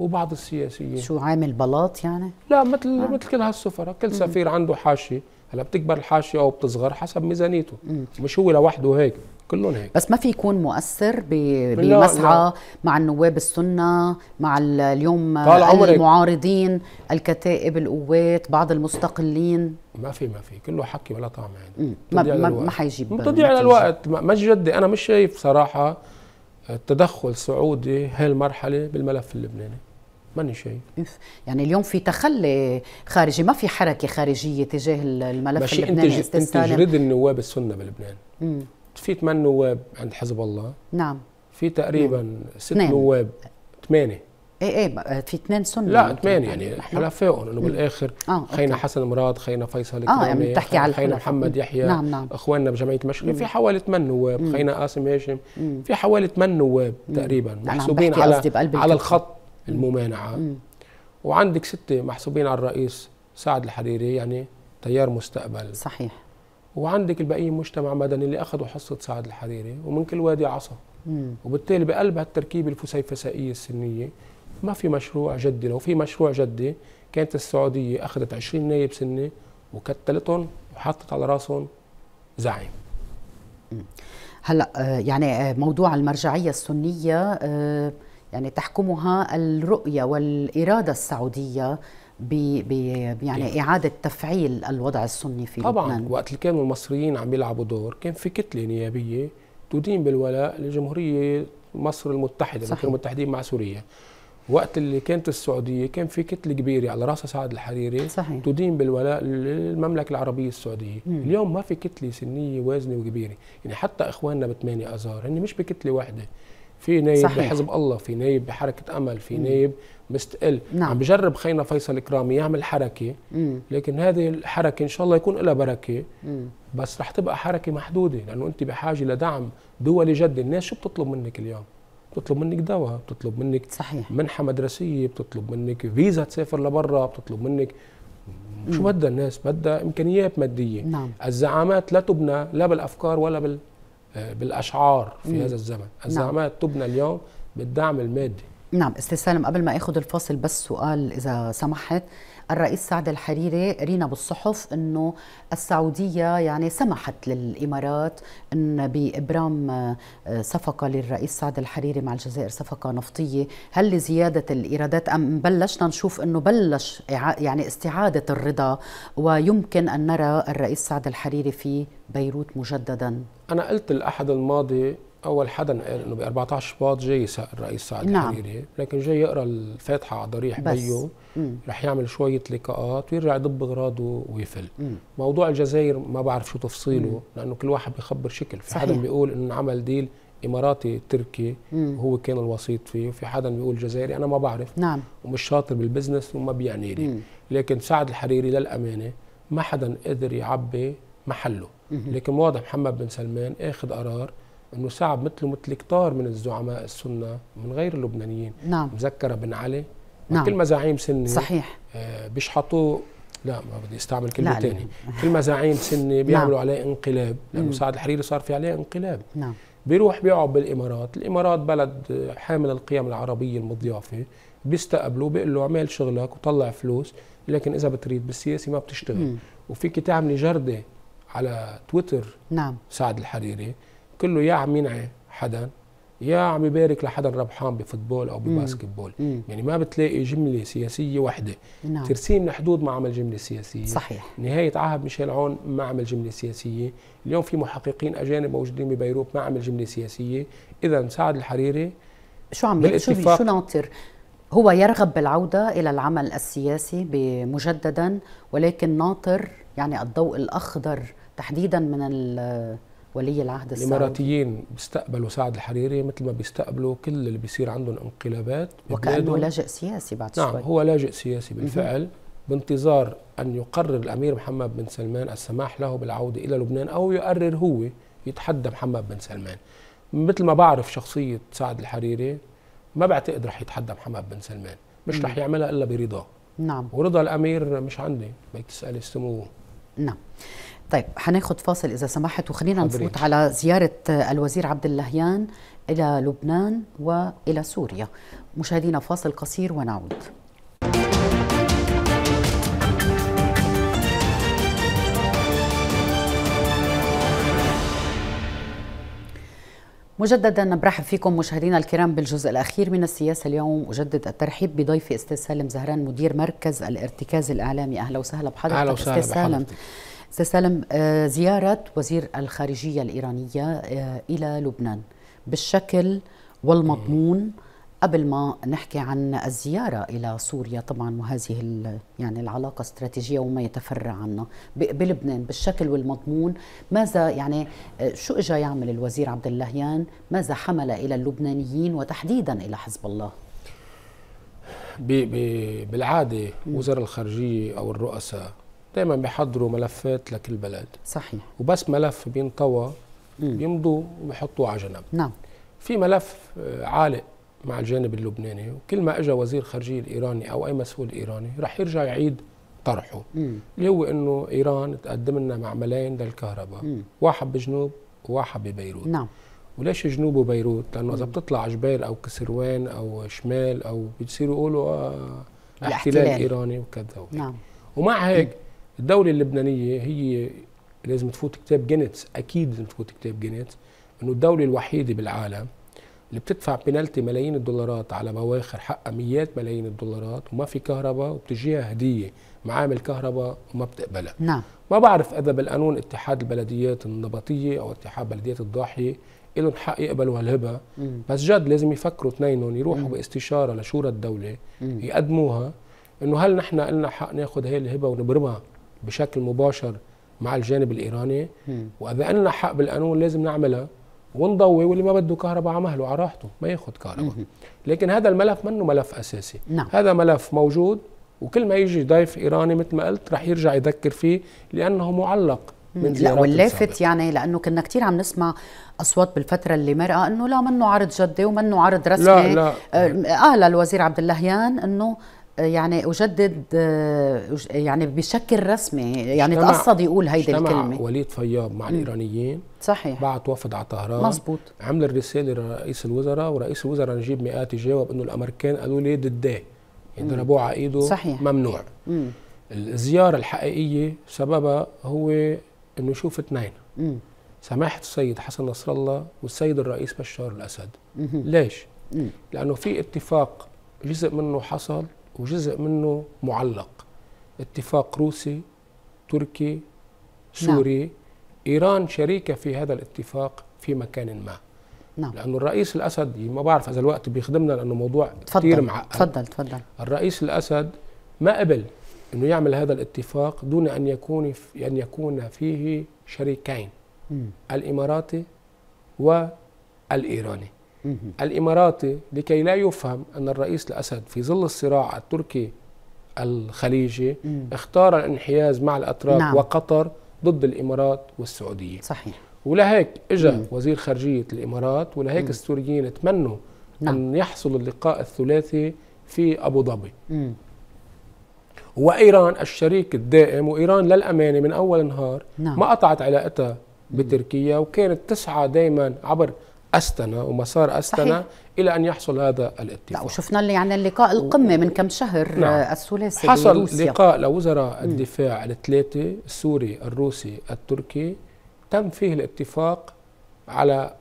وبعض السياسيين شو عامل بلاط يعني؟ لا مثل آه. مثل كل هالسفراء، كل سفير عنده حاشيه، هلا بتكبر الحاشيه او بتصغر حسب ميزانيته، مش هو لوحده هيك، كلهم هيك بس ما في يكون مؤثر بمسعى مع النواب السنه مع اليوم طال عمرك المعارضين الكتائب القوات بعض المستقلين ما في ما في كله حكي ولا طعم يعني ما ما, ما حيجيب بتضيع الوقت ما جدي انا مش شايف صراحه آه، تدخل سعودي هالمرحله بالملف اللبناني ماني شايف يعني اليوم في تخلي خارجي ما في حركه خارجيه تجاه الملف اللبناني انت, انت جريد النواب السنه بلبنان في ثمان نواب عند حزب الله نعم في تقريبا نعم. ست نعم. نواب ثمانيه ايه ايه آه، في اثنين سنه لا ثمانيه يعني, يعني حلفائهم انه بالاخر آه، خينا حسن مراد خينا فيصل اه يعني بتحكي على خينا محمد يحيى نعم نعم اخواننا بجمعيه مشغل في حوالي ثمان نواب خينا قاسم هاشم في حوالي ثمان نواب تقريبا نعم، محسوبين على على الخط الممانعه مم. وعندك سته محسوبين على الرئيس سعد الحريري يعني تيار مستقبل صحيح وعندك الباقيين مجتمع مدني اللي اخذوا حصه سعد الحريري ومن كل وادي عصا وبالتالي بقلب هالتركيبه الفسيفسائيه السنيه ما في مشروع جدي لو في مشروع جدي كانت السعوديه اخذت 20 نائب سنه وكتلتهم وحطت على راسهم زعيم هلا آه، يعني آه، موضوع المرجعيه السنيه آه، يعني تحكمها الرؤيه والاراده السعوديه ب ب يعني اعاده تفعيل الوضع السني في طبعا لبنان طبعا وقت اللي كانوا المصريين عم يلعبوا دور كان في كتله نيابيه تدين بالولاء لجمهوريه مصر المتحده صحيح. المتحدين مع سوريا وقت اللي كانت السعوديه كان في كتله كبيره على راسها سعد الحريري صحيح. تدين بالولاء للمملكه العربيه السعوديه مم. اليوم ما في كتله سنيه وازنه وكبيره يعني حتى اخواننا ب 8 اذار هن مش بكتله واحده في نايب صحيح. بحزب الله في نايب بحركه امل في مم. نايب مستقل نعم. عم بجرب خينا فيصل كرامي يعمل حركه مم. لكن هذه الحركه ان شاء الله يكون لها بركه مم. بس رح تبقى حركه محدوده لانه انت بحاجه لدعم دولي جد الناس شو بتطلب منك اليوم بتطلب منك دواء بتطلب منك صحيح. منحه مدرسيه بتطلب منك فيزا تسافر لبرا بتطلب منك شو بدها الناس بدها امكانيات ماديه نعم. الزعامات لا تبنى لا بالافكار ولا بال آه، بالاشعار في مم. هذا الزمن نعم. الزعامات نعم. تبنى اليوم بالدعم المادي نعم استاذ سالم قبل ما اخذ الفاصل بس سؤال اذا سمحت الرئيس سعد الحريري رينا بالصحف انه السعوديه يعني سمحت للامارات ان بابرام آه، صفقه للرئيس سعد الحريري مع الجزائر صفقه نفطيه هل لزياده الايرادات ام بلشنا نشوف انه بلش يعني استعاده الرضا ويمكن ان نرى الرئيس سعد الحريري في بيروت مجددا انا قلت الاحد الماضي اول حدا قال انه ب 14 شباط جاي الرئيس سعد نعم. الحريري لكن جاي يقرا الفاتحه على ضريح بيو رح يعمل شويه لقاءات ويرجع يضب اغراضه ويفل مم. موضوع الجزائر ما بعرف شو تفصيله مم. لانه كل واحد بيخبر شكل في حدا بيقول انه عمل ديل اماراتي تركي مم. وهو كان الوسيط فيه وفي حدا بيقول جزائري انا ما بعرف نعم. ومش شاطر بالبزنس وما بيعني لي مم. لكن سعد الحريري للامانه ما حدا قدر يعبي محله مم. لكن واضح محمد بن سلمان اخذ قرار انه شعب مثله مثل كتار من الزعماء السنه من غير اللبنانيين نعم مذكره بن علي نعم كل مزاعيم سني صحيح آه بيشحطوه لا ما بدي استعمل كلمه ثانيه كل مزاعيم سني نعم. بيعملوا نعم. عليه انقلاب لانه سعد الحريري صار في عليه انقلاب نعم بيروح بيقعد بالامارات، الامارات بلد آه، حامل القيم العربيه المضيافه بيستقبلوا بيقول له اعمل شغلك وطلع فلوس لكن اذا بتريد بالسياسه ما بتشتغل مم. وفيك تعملي جرده على تويتر نعم سعد الحريري كله يا عم ينعي حدا يا عم يبارك لحدا ربحان بفوتبول او بباسكتبول يعني ما بتلاقي جمله سياسيه وحده نعم. ترسيم الحدود ما عمل جمله سياسيه صحيح نهايه عهد ميشيل عون ما عمل جمله سياسيه اليوم في محققين اجانب موجودين ببيروت ما عمل جمله سياسيه اذا سعد الحريري شو عم يحكي شو ناطر هو يرغب بالعوده الى العمل السياسي مجددا ولكن ناطر يعني الضوء الاخضر تحديدا من ولي العهد السعودي الاماراتيين بيستقبلوا سعد الحريري مثل ما بيستقبلوا كل اللي بيصير عندهم انقلابات وكانه لاجئ سياسي بعد نعم شوي نعم هو لاجئ سياسي بالفعل بانتظار ان يقرر الامير محمد بن سلمان السماح له بالعوده الى لبنان او يقرر هو يتحدى محمد بن سلمان مثل ما بعرف شخصيه سعد الحريري ما بعتقد رح يتحدى محمد بن سلمان مش مم. رح يعملها الا برضاه نعم ورضا الامير مش عندي بدك تسالي سموه نعم طيب حناخد فاصل اذا سمحت وخلينا نفوت على زياره الوزير عبد اللهيان الى لبنان والى سوريا مشاهدينا فاصل قصير ونعود مجددا برحب فيكم مشاهدينا الكرام بالجزء الاخير من السياسه اليوم اجدد الترحيب بضيفي استاذ سالم زهران مدير مركز الارتكاز الاعلامي اهلا وسهلا بحضرتك أهلا وسهلا استاذ سالم بحضرتك. استاذ سالم آه، زيارة وزير الخارجية الإيرانية آه، إلى لبنان بالشكل والمضمون قبل ما نحكي عن الزيارة إلى سوريا طبعا وهذه يعني العلاقة استراتيجية وما يتفرع عنها بلبنان بالشكل والمضمون ماذا يعني آه، شو إجا يعمل الوزير عبد اللهيان ماذا حمل إلى اللبنانيين وتحديدا إلى حزب الله بالعادة وزراء الخارجية أو الرؤساء دايما بيحضروا ملفات لكل بلد صحيح وبس ملف بينطوى بيمضوه وبيحطوه على جنب نعم في ملف آه، عالق مع الجانب اللبناني وكل ما اجى وزير خارجيه الايراني او اي مسؤول ايراني رح يرجع يعيد طرحه مم. اللي هو انه ايران تقدم لنا معملين للكهرباء مم. واحد بجنوب وواحد ببيروت نعم وليش جنوب وبيروت؟ لانه اذا بتطلع جبال او كسروان او شمال او بتصيروا يقولوا آه احتلال ايراني وكذا نعم ومع هيك مم. الدولة اللبنانية هي لازم تفوت كتاب جينيتس أكيد لازم تفوت كتاب جينيتس إنه الدولة الوحيدة بالعالم اللي بتدفع بنالتي ملايين الدولارات على بواخر حقها مئات ملايين الدولارات وما في كهرباء وبتجيها هدية معامل كهرباء وما بتقبلها نعم ما بعرف إذا بالقانون اتحاد البلديات النبطية أو اتحاد بلديات الضاحية لهم حق يقبلوا هالهبه بس جد لازم يفكروا اثنينهم يروحوا مم. باستشاره لشورى الدوله مم. يقدموها انه هل نحن لنا حق ناخذ هي الهبه ونبرمها بشكل مباشر مع الجانب الايراني واذا قلنا حق بالقانون لازم نعملها ونضوي واللي ما بده كهرباء على مهله على راحته ما ياخذ كهرباء لكن هذا الملف منه ملف اساسي نعم. هذا ملف موجود وكل ما يجي ضيف ايراني مثل ما قلت رح يرجع يذكر فيه لانه معلق من لا واللافت يعني لانه كنا كثير عم نسمع اصوات بالفتره اللي مرقه انه لا منه عرض جدي ومنه عرض رسمي لا لا. قال آه, آه، الوزير عبد اللهيان انه يعني اجدد يعني بشكل رسمي يعني تقصد يقول هيدي الكلمه وليد فياض مع الايرانيين صحيح بعت وفد على طهران مظبوط عمل الرساله لرئيس الوزراء ورئيس الوزراء نجيب مئاتي جاوب انه الامريكان قالوا لي ضديه ضربوه على ايده صحيح. ممنوع م. الزياره الحقيقيه سببها هو انه يشوف اثنين سماحه السيد حسن نصر الله والسيد الرئيس بشار الاسد م. ليش؟ م. لانه في اتفاق جزء منه حصل وجزء منه معلق اتفاق روسي تركي نعم. سوري نعم. إيران شريكة في هذا الاتفاق في مكان ما نعم. لأنه الرئيس الأسد ما بعرف إذا الوقت بيخدمنا لأنه موضوع تفضل. كثير معقد تفضل تفضل الرئيس الأسد ما قبل أنه يعمل هذا الاتفاق دون أن يكون أن يكون فيه شريكين م. الإماراتي والإيراني الإماراتي لكي لا يفهم أن الرئيس الأسد في ظل الصراع التركي الخليجي اختار الانحياز مع الأتراك نعم. وقطر ضد الإمارات والسعودية صحيح ولهيك اجى وزير خارجية الإمارات ولهيك السوريين تمنوا نعم. أن يحصل اللقاء الثلاثي في أبو ظبي وإيران الشريك الدائم وإيران للأمانة من أول نهار نعم. ما قطعت علاقتها بتركيا وكانت تسعى دائما عبر استنى ومسار استنى صحيح. الى ان يحصل هذا الاتفاق لا طيب، وشفنا اللي يعني اللقاء القمه من كم شهر نعم. الثلاثي حصل بروسيا. لقاء لوزراء الدفاع الثلاثه السوري الروسي التركي تم فيه الاتفاق على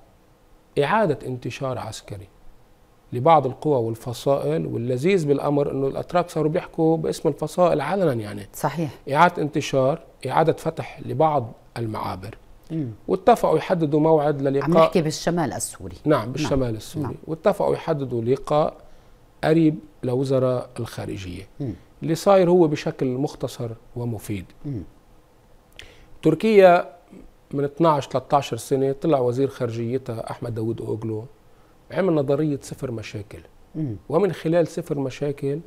اعاده انتشار عسكري لبعض القوى والفصائل واللذيذ بالامر انه الاتراك صاروا بيحكوا باسم الفصائل علنا يعني صحيح اعاده انتشار اعاده فتح لبعض المعابر واتفقوا يحددوا موعد للقاء عم نحكي بالشمال السوري نعم بالشمال نعم. السوري نعم. واتفقوا يحددوا لقاء قريب لوزراء الخارجية مم. اللي صاير هو بشكل مختصر ومفيد مم. تركيا من 12 13 سنة طلع وزير خارجيتها أحمد داوود أوغلو عمل نظرية صفر مشاكل مم. ومن خلال صفر مشاكل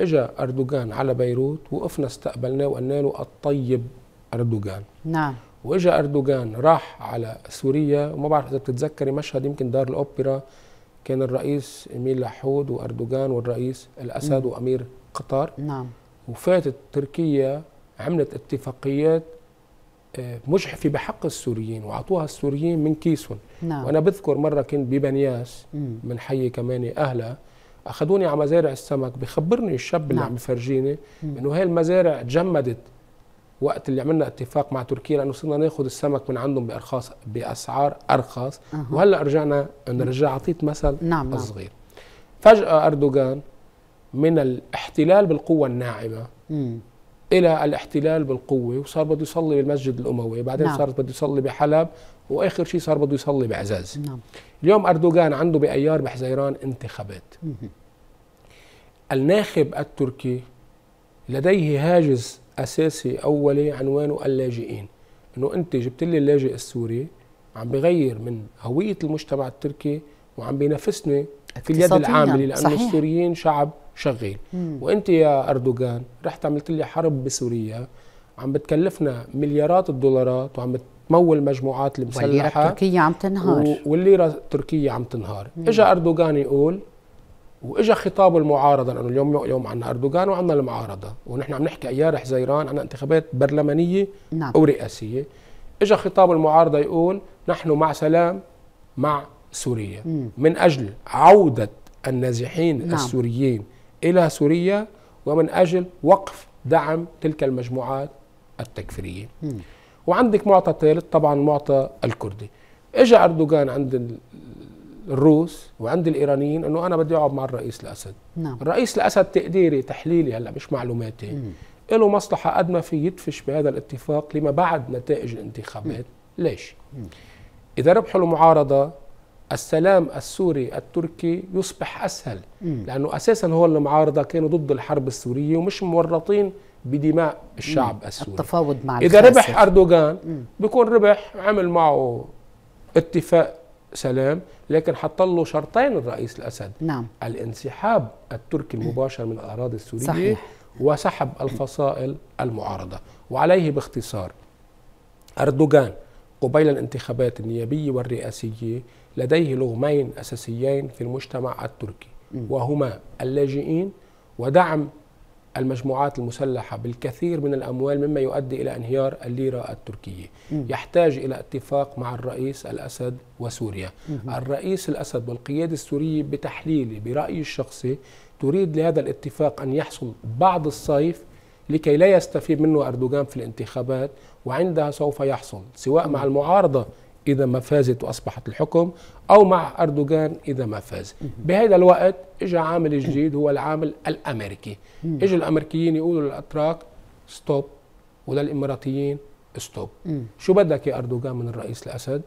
إجا اردوغان على بيروت وقفنا استقبلناه وقلنا له الطيب اردوغان نعم واجا اردوغان راح على سوريا وما بعرف اذا بتتذكري مشهد يمكن دار الاوبرا كان الرئيس ايميل لحود واردوغان والرئيس الاسد م. وامير قطر نعم وفاتت تركيا عملت اتفاقيات آه، مجحفه بحق السوريين واعطوها السوريين من كيسهم نعم. وانا بذكر مره كنت ببنياس من حي كماني اهلها اخذوني على مزارع السمك بخبرني الشاب اللي نعم. عم يفرجيني انه هاي المزارع تجمدت وقت اللي عملنا اتفاق مع تركيا لانه صرنا ناخذ السمك من عندهم بارخص باسعار ارخص أه. وهلا رجعنا نرجع نعم. اعطيت مثل نعم, نعم. صغير فجاه اردوغان من الاحتلال بالقوه الناعمه م. الى الاحتلال بالقوه وصار بده يصلي بالمسجد الاموي بعدين نعم. صار بده يصلي بحلب واخر شيء صار بده يصلي بعزاز نعم. اليوم اردوغان عنده بايار بحزيران انتخابات م. الناخب التركي لديه هاجس اساسي اولي عنوانه اللاجئين انه انت جبت لي اللاجئ السوري عم بغير من هويه المجتمع التركي وعم بينافسني في اليد العامله لانه صحيح. السوريين شعب شغيل مم. وانت يا اردوغان رحت عملت لي حرب بسوريا عم بتكلفنا مليارات الدولارات وعم بتمول مجموعات المسلحه والليره التركيه عم تنهار والليره التركيه عم تنهار اجى اردوغان يقول واجا خطاب المعارضه لانه اليوم اليوم عندنا اردوغان وعندنا المعارضه ونحن عم نحكي ايار حزيران عنا انتخابات برلمانيه نعم. او رئاسيه اجا خطاب المعارضه يقول نحن مع سلام مع سوريا مم. من اجل عوده النازحين نعم. السوريين الى سوريا ومن اجل وقف دعم تلك المجموعات التكفيريه مم. وعندك معطى ثالث طبعا معطى الكردي اجى اردوغان عند الروس وعند الايرانيين انه انا بدي اقعد مع الرئيس الاسد نعم. الرئيس الاسد تقديري تحليلي هلا مش معلوماتي مم. له مصلحه قد ما في يدفش بهذا الاتفاق لما بعد نتائج الانتخابات مم. ليش مم. اذا ربحوا المعارضه السلام السوري التركي يصبح اسهل مم. لانه اساسا هو المعارضه كانوا ضد الحرب السوريه ومش مورطين بدماء الشعب مم. السوري التفاوض مع الخاسر. اذا ربح اردوغان مم. بيكون ربح عمل معه اتفاق سلام لكن حط له شرطين الرئيس الاسد نعم الانسحاب التركي المباشر من الاراضي السوريه صحيح. وسحب الفصائل المعارضه وعليه باختصار اردوغان قبيل الانتخابات النيابيه والرئاسيه لديه لغمين اساسيين في المجتمع التركي وهما اللاجئين ودعم المجموعات المسلحة بالكثير من الأموال مما يؤدي إلى انهيار الليرة التركية مم. يحتاج إلى اتفاق مع الرئيس الأسد وسوريا مم. الرئيس الأسد والقيادة السورية بتحليلي برأيي الشخصي تريد لهذا الاتفاق أن يحصل بعد الصيف لكي لا يستفيد منه أردوغان في الانتخابات وعندها سوف يحصل سواء مع المعارضة إذا ما فازت وأصبحت الحكم أو مع أردوغان إذا ما فاز بهذا الوقت إجا عامل جديد هو العامل الأمريكي إجا الأمريكيين يقولوا للأتراك ستوب وللإماراتيين ستوب شو بدك يا أردوغان من الرئيس الأسد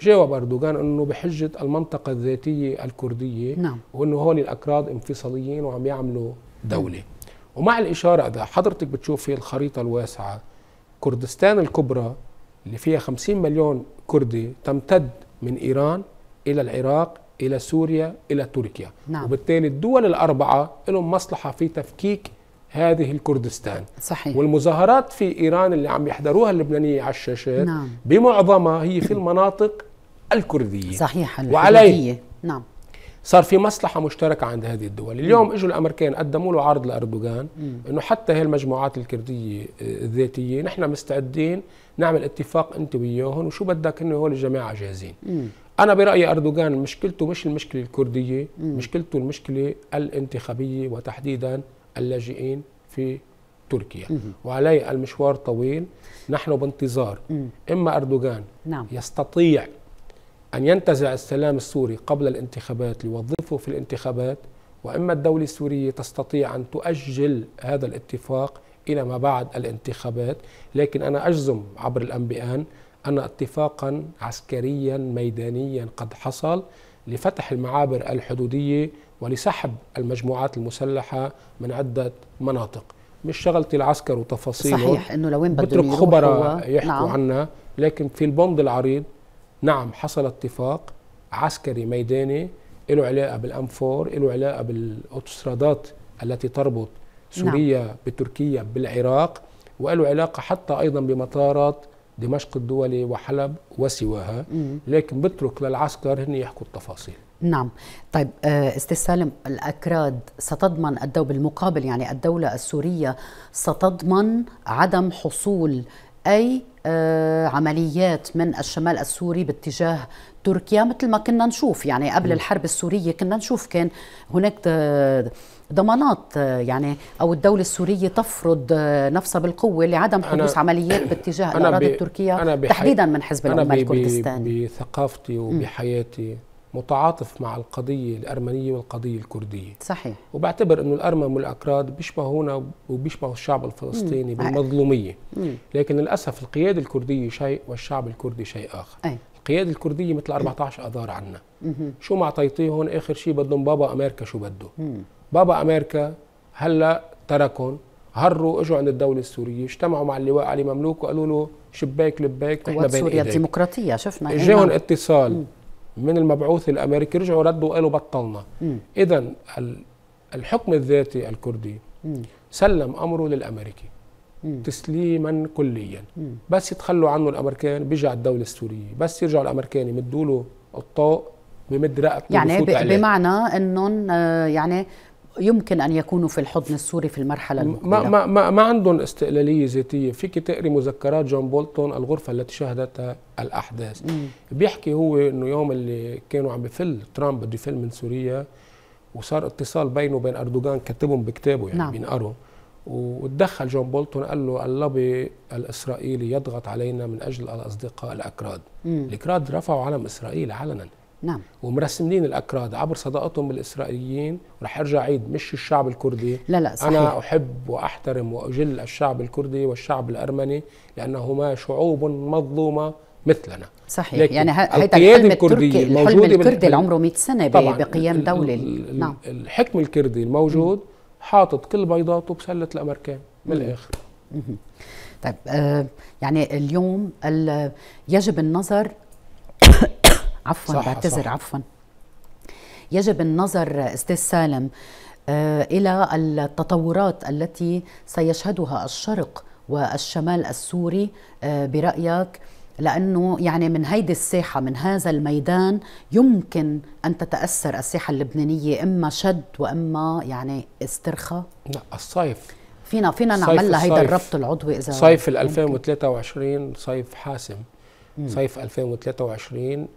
جاوب أردوغان أنه بحجة المنطقة الذاتية الكردية نعم. وأنه هون الأكراد انفصاليين وعم يعملوا دولة ومع الإشارة إذا حضرتك بتشوف في الخريطة الواسعة كردستان الكبرى اللي فيها 50 مليون كردي تمتد من إيران إلى العراق إلى سوريا إلى تركيا نعم. وبالتالي الدول الأربعة لهم مصلحة في تفكيك هذه الكردستان صحيح. والمظاهرات في إيران اللي عم يحضروها اللبنانية على الشاشات نعم. بمعظمها هي في المناطق الكردية صحيح وعليه نعم صار في مصلحه مشتركه عند هذه الدول اليوم اجوا الامريكان قدموا له عرض لاردوغان انه حتى هي المجموعات الكرديه آه، الذاتيه نحن مستعدين نعمل اتفاق انت وياهم وشو بدك انه هول الجماعه جاهزين انا برايي اردوغان مشكلته مش المشكله الكرديه مشكلته المشكله الانتخابيه وتحديدا اللاجئين في تركيا وعليه المشوار طويل نحن بانتظار اما اردوغان نعم. يستطيع أن ينتزع السلام السوري قبل الانتخابات ليوظفه في الانتخابات وإما الدولة السورية تستطيع أن تؤجل هذا الاتفاق إلى ما بعد الانتخابات لكن أنا أجزم عبر الأنبئان أن اتفاقا عسكريا ميدانيا قد حصل لفتح المعابر الحدودية ولسحب المجموعات المسلحة من عدة مناطق مش شغلتي العسكر وتفاصيله صحيح انه لوين بدهم بترك خبراء نعم. يحكوا نعم. عنا لكن في البند العريض نعم حصل اتفاق عسكري ميداني له علاقه بالام 4 له علاقه بالاوتوسترادات التي تربط نعم. سوريا نعم. بتركيا بالعراق وله علاقه حتى ايضا بمطارات دمشق الدولي وحلب وسواها لكن بترك للعسكر هن يحكوا التفاصيل نعم طيب آه، استاذ سالم الاكراد ستضمن الدو بالمقابل يعني الدوله السوريه ستضمن عدم حصول اي آه، عمليات من الشمال السوري باتجاه تركيا مثل ما كنا نشوف يعني قبل الحرب السورية كنا نشوف كان هناك ضمانات يعني او الدوله السوريه تفرض آه، نفسها بالقوه لعدم حدوث عمليات باتجاه الاراضي التركيه تحديدا من حزب العمال الكردستاني بثقافتي وبحياتي متعاطف مع القضية الأرمنية والقضية الكردية صحيح وبعتبر أنه الأرمن والأكراد بيشبهونا وبيشبهوا الشعب الفلسطيني مم. بالمظلومية مم. لكن للأسف القيادة الكردية شيء والشعب الكردي شيء آخر أي. القيادة الكردية مثل 14 أذار عنا مم. شو ما هون آخر شيء بدهم بابا أمريكا شو بده مم. بابا أمريكا هلأ تركهم هروا اجوا عند الدوله السوريه اجتمعوا مع اللواء علي مملوك وقالوا له شباك لباك قوات سوريا الديمقراطيه شفنا اجاهم اتصال مم. من المبعوث الامريكي رجعوا ردوا وقالوا بطلنا اذا الحكم الذاتي الكردي م. سلم امره للامريكي م. تسليما كليا م. بس يتخلوا عنه الامريكان بيجي على الدوله السوريه بس يرجعوا الامريكان يمدوا له الطاق بمد رقبته يعني بمعنى انهم آه، يعني يمكن ان يكونوا في الحضن السوري في المرحله المقبله ما ما ما, ما عندهم استقلاليه ذاتيه فيك تقري مذكرات جون بولتون الغرفه التي شهدتها الاحداث مم. بيحكي هو انه يوم اللي كانوا عم بفل ترامب بده يفل من سوريا وصار اتصال بينه وبين اردوغان كتبهم بكتابه يعني نعم. وتدخل جون بولتون قال له اللوبي الاسرائيلي يضغط علينا من اجل الاصدقاء الاكراد مم. الاكراد رفعوا علم اسرائيل علنا نعم ومرسمين الاكراد عبر صداقتهم بالاسرائيليين رح ارجع عيد مش الشعب الكردي لا لا صحيح. انا احب واحترم واجل الشعب الكردي والشعب الارمني لانهما شعوب مظلومه مثلنا صحيح يعني هيدا الحلم التركي الحلم الكردي اللي عمره 100 سنه بقيام دوله ال نعم الحكم الكردي الموجود حاطط كل بيضاته بسله الامريكان من الاخر طيب آه يعني اليوم يجب النظر عفوا بعتذر صح. عفوا يجب النظر استاذ سالم آه، الى التطورات التي سيشهدها الشرق والشمال السوري آه، برايك لانه يعني من هيدي الساحه من هذا الميدان يمكن ان تتاثر الساحه اللبنانيه اما شد واما يعني استرخاء لا الصيف فينا فينا نعمل لها هيدا الربط العضوي اذا صيف 2023 صيف حاسم صيف 2023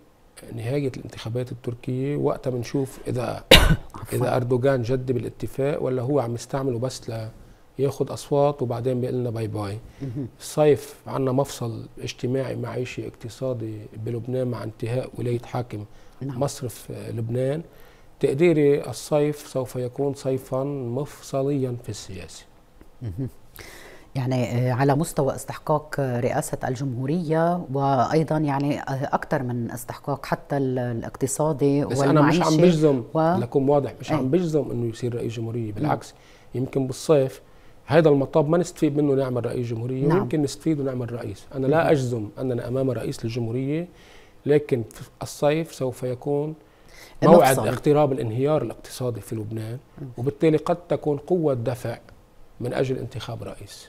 نهايه الانتخابات التركيه وقتها بنشوف اذا اذا اردوغان جد بالاتفاق ولا هو عم يستعمله بس ياخذ اصوات وبعدين بيقول لنا باي باي الصيف عندنا مفصل اجتماعي معيشي اقتصادي بلبنان مع انتهاء ولايه حاكم نعم. مصرف آه، لبنان تقديري الصيف سوف يكون صيفا مفصليا في السياسه يعني آه, على مستوى استحقاق آه, رئاسة الجمهورية وأيضا يعني آه, أكثر من استحقاق حتى الاقتصادي بس أنا مش عم بجزم و... لكم واضح مش أي. عم إيه. بجزم إنه يصير رئيس جمهورية بالعكس م. يمكن بالصيف هذا المطاب ما نستفيد منه نعمل رئيس جمهورية نعم. ويمكن نستفيد ونعمل رئيس أنا لا أجزم أننا أمام رئيس للجمهورية لكن في الصيف سوف يكون موعد مفصل. اقتراب الانهيار الاقتصادي في لبنان وبالتالي قد تكون قوة دفع من أجل انتخاب رئيس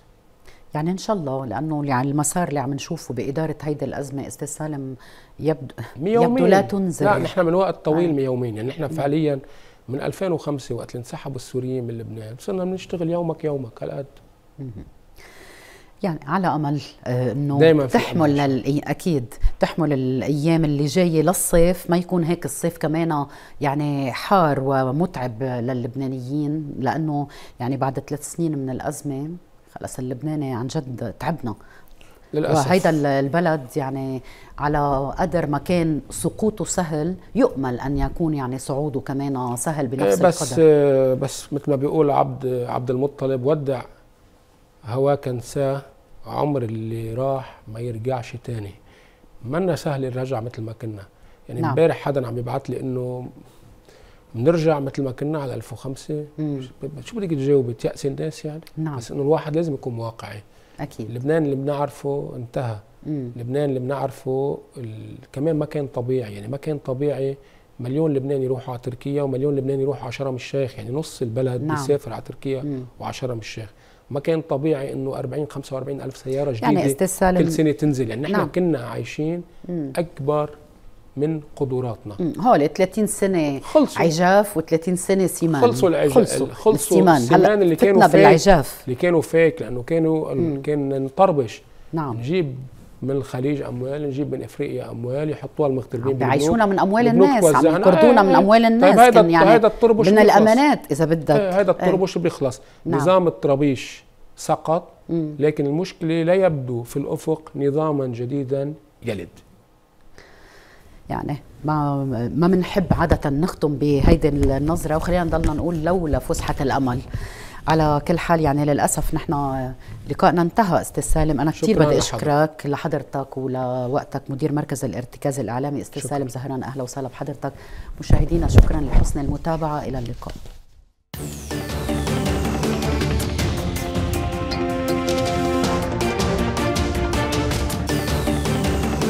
يعني ان شاء الله لانه يعني المسار اللي عم نشوفه باداره هيدي الازمه استاذ سالم يبدو ميومين. يبدو لا تنزل لا نحن من وقت طويل يعني. آه. يومين يعني نحن فعليا من 2005 وقت اللي انسحبوا السوريين من لبنان صرنا بنشتغل يومك يومك هالقد يعني على امل آه، انه تحمل للأي... اكيد تحمل الايام اللي جايه للصيف ما يكون هيك الصيف كمان يعني حار ومتعب للبنانيين لانه يعني بعد ثلاث سنين من الازمه الأسد اللبناني عن جد تعبنا للأسف وهيدا البلد يعني على قدر ما كان سقوطه سهل يؤمل أن يكون يعني صعوده كمان سهل إيه، بنفس بس القدر آه، بس مثل ما بيقول عبد عبد المطلب ودع هواك انساه عمر اللي راح ما يرجعش تاني منا سهل الرجع مثل ما كنا يعني نعم. امبارح نعم. حدا عم يبعث لي انه بنرجع مثل ما كنا على 1005 شو بدك تجاوبي تيأس الناس يعني نعم. بس انه الواحد لازم يكون واقعي اكيد لبنان اللي بنعرفه انتهى مم. لبنان اللي بنعرفه ال... كمان ما كان طبيعي يعني ما كان طبيعي مليون لبناني يروحوا على تركيا ومليون لبناني يروحوا على شرم الشيخ يعني نص البلد نعم. بيسافر على تركيا وعلى شرم الشيخ ما كان طبيعي انه 40 45 الف سياره يعني جديده يعني كل سنه تنزل يعني نحن نعم. كنا عايشين مم. اكبر من قدراتنا هو 30 سنه خلصوا. عجاف و30 سنه سيمان خلصوا العجاف خلصوا, خلصوا السيمان السيمان اللي كانوا فيك بالعجاف اللي كانوا فيك لانه كانوا مم. كان نطربش نعم نجيب من الخليج اموال نجيب من افريقيا اموال يحطوها المغتربين بيعيشونا من اموال الناس عم يقرضونا إيه، من إيه. اموال طيب الناس يعني طيب هيدا يعني هيدا الطربش من الامانات اذا بدك إيه، هيدا الطربش ايه. بيخلص نعم. نظام الطربيش سقط مم. لكن المشكله لا يبدو في الافق نظاما جديدا يلد يعني ما ما بنحب عاده نختم بهيدي النظره وخلينا نضلنا نقول لولا فسحه الامل على كل حال يعني للاسف نحن لقائنا انتهى استاذ سالم انا كثير بدي اشكرك لحضرتك ولوقتك مدير مركز الارتكاز الاعلامي استاذ سالم زهران اهلا وسهلا بحضرتك مشاهدينا شكرا لحسن المتابعه الى اللقاء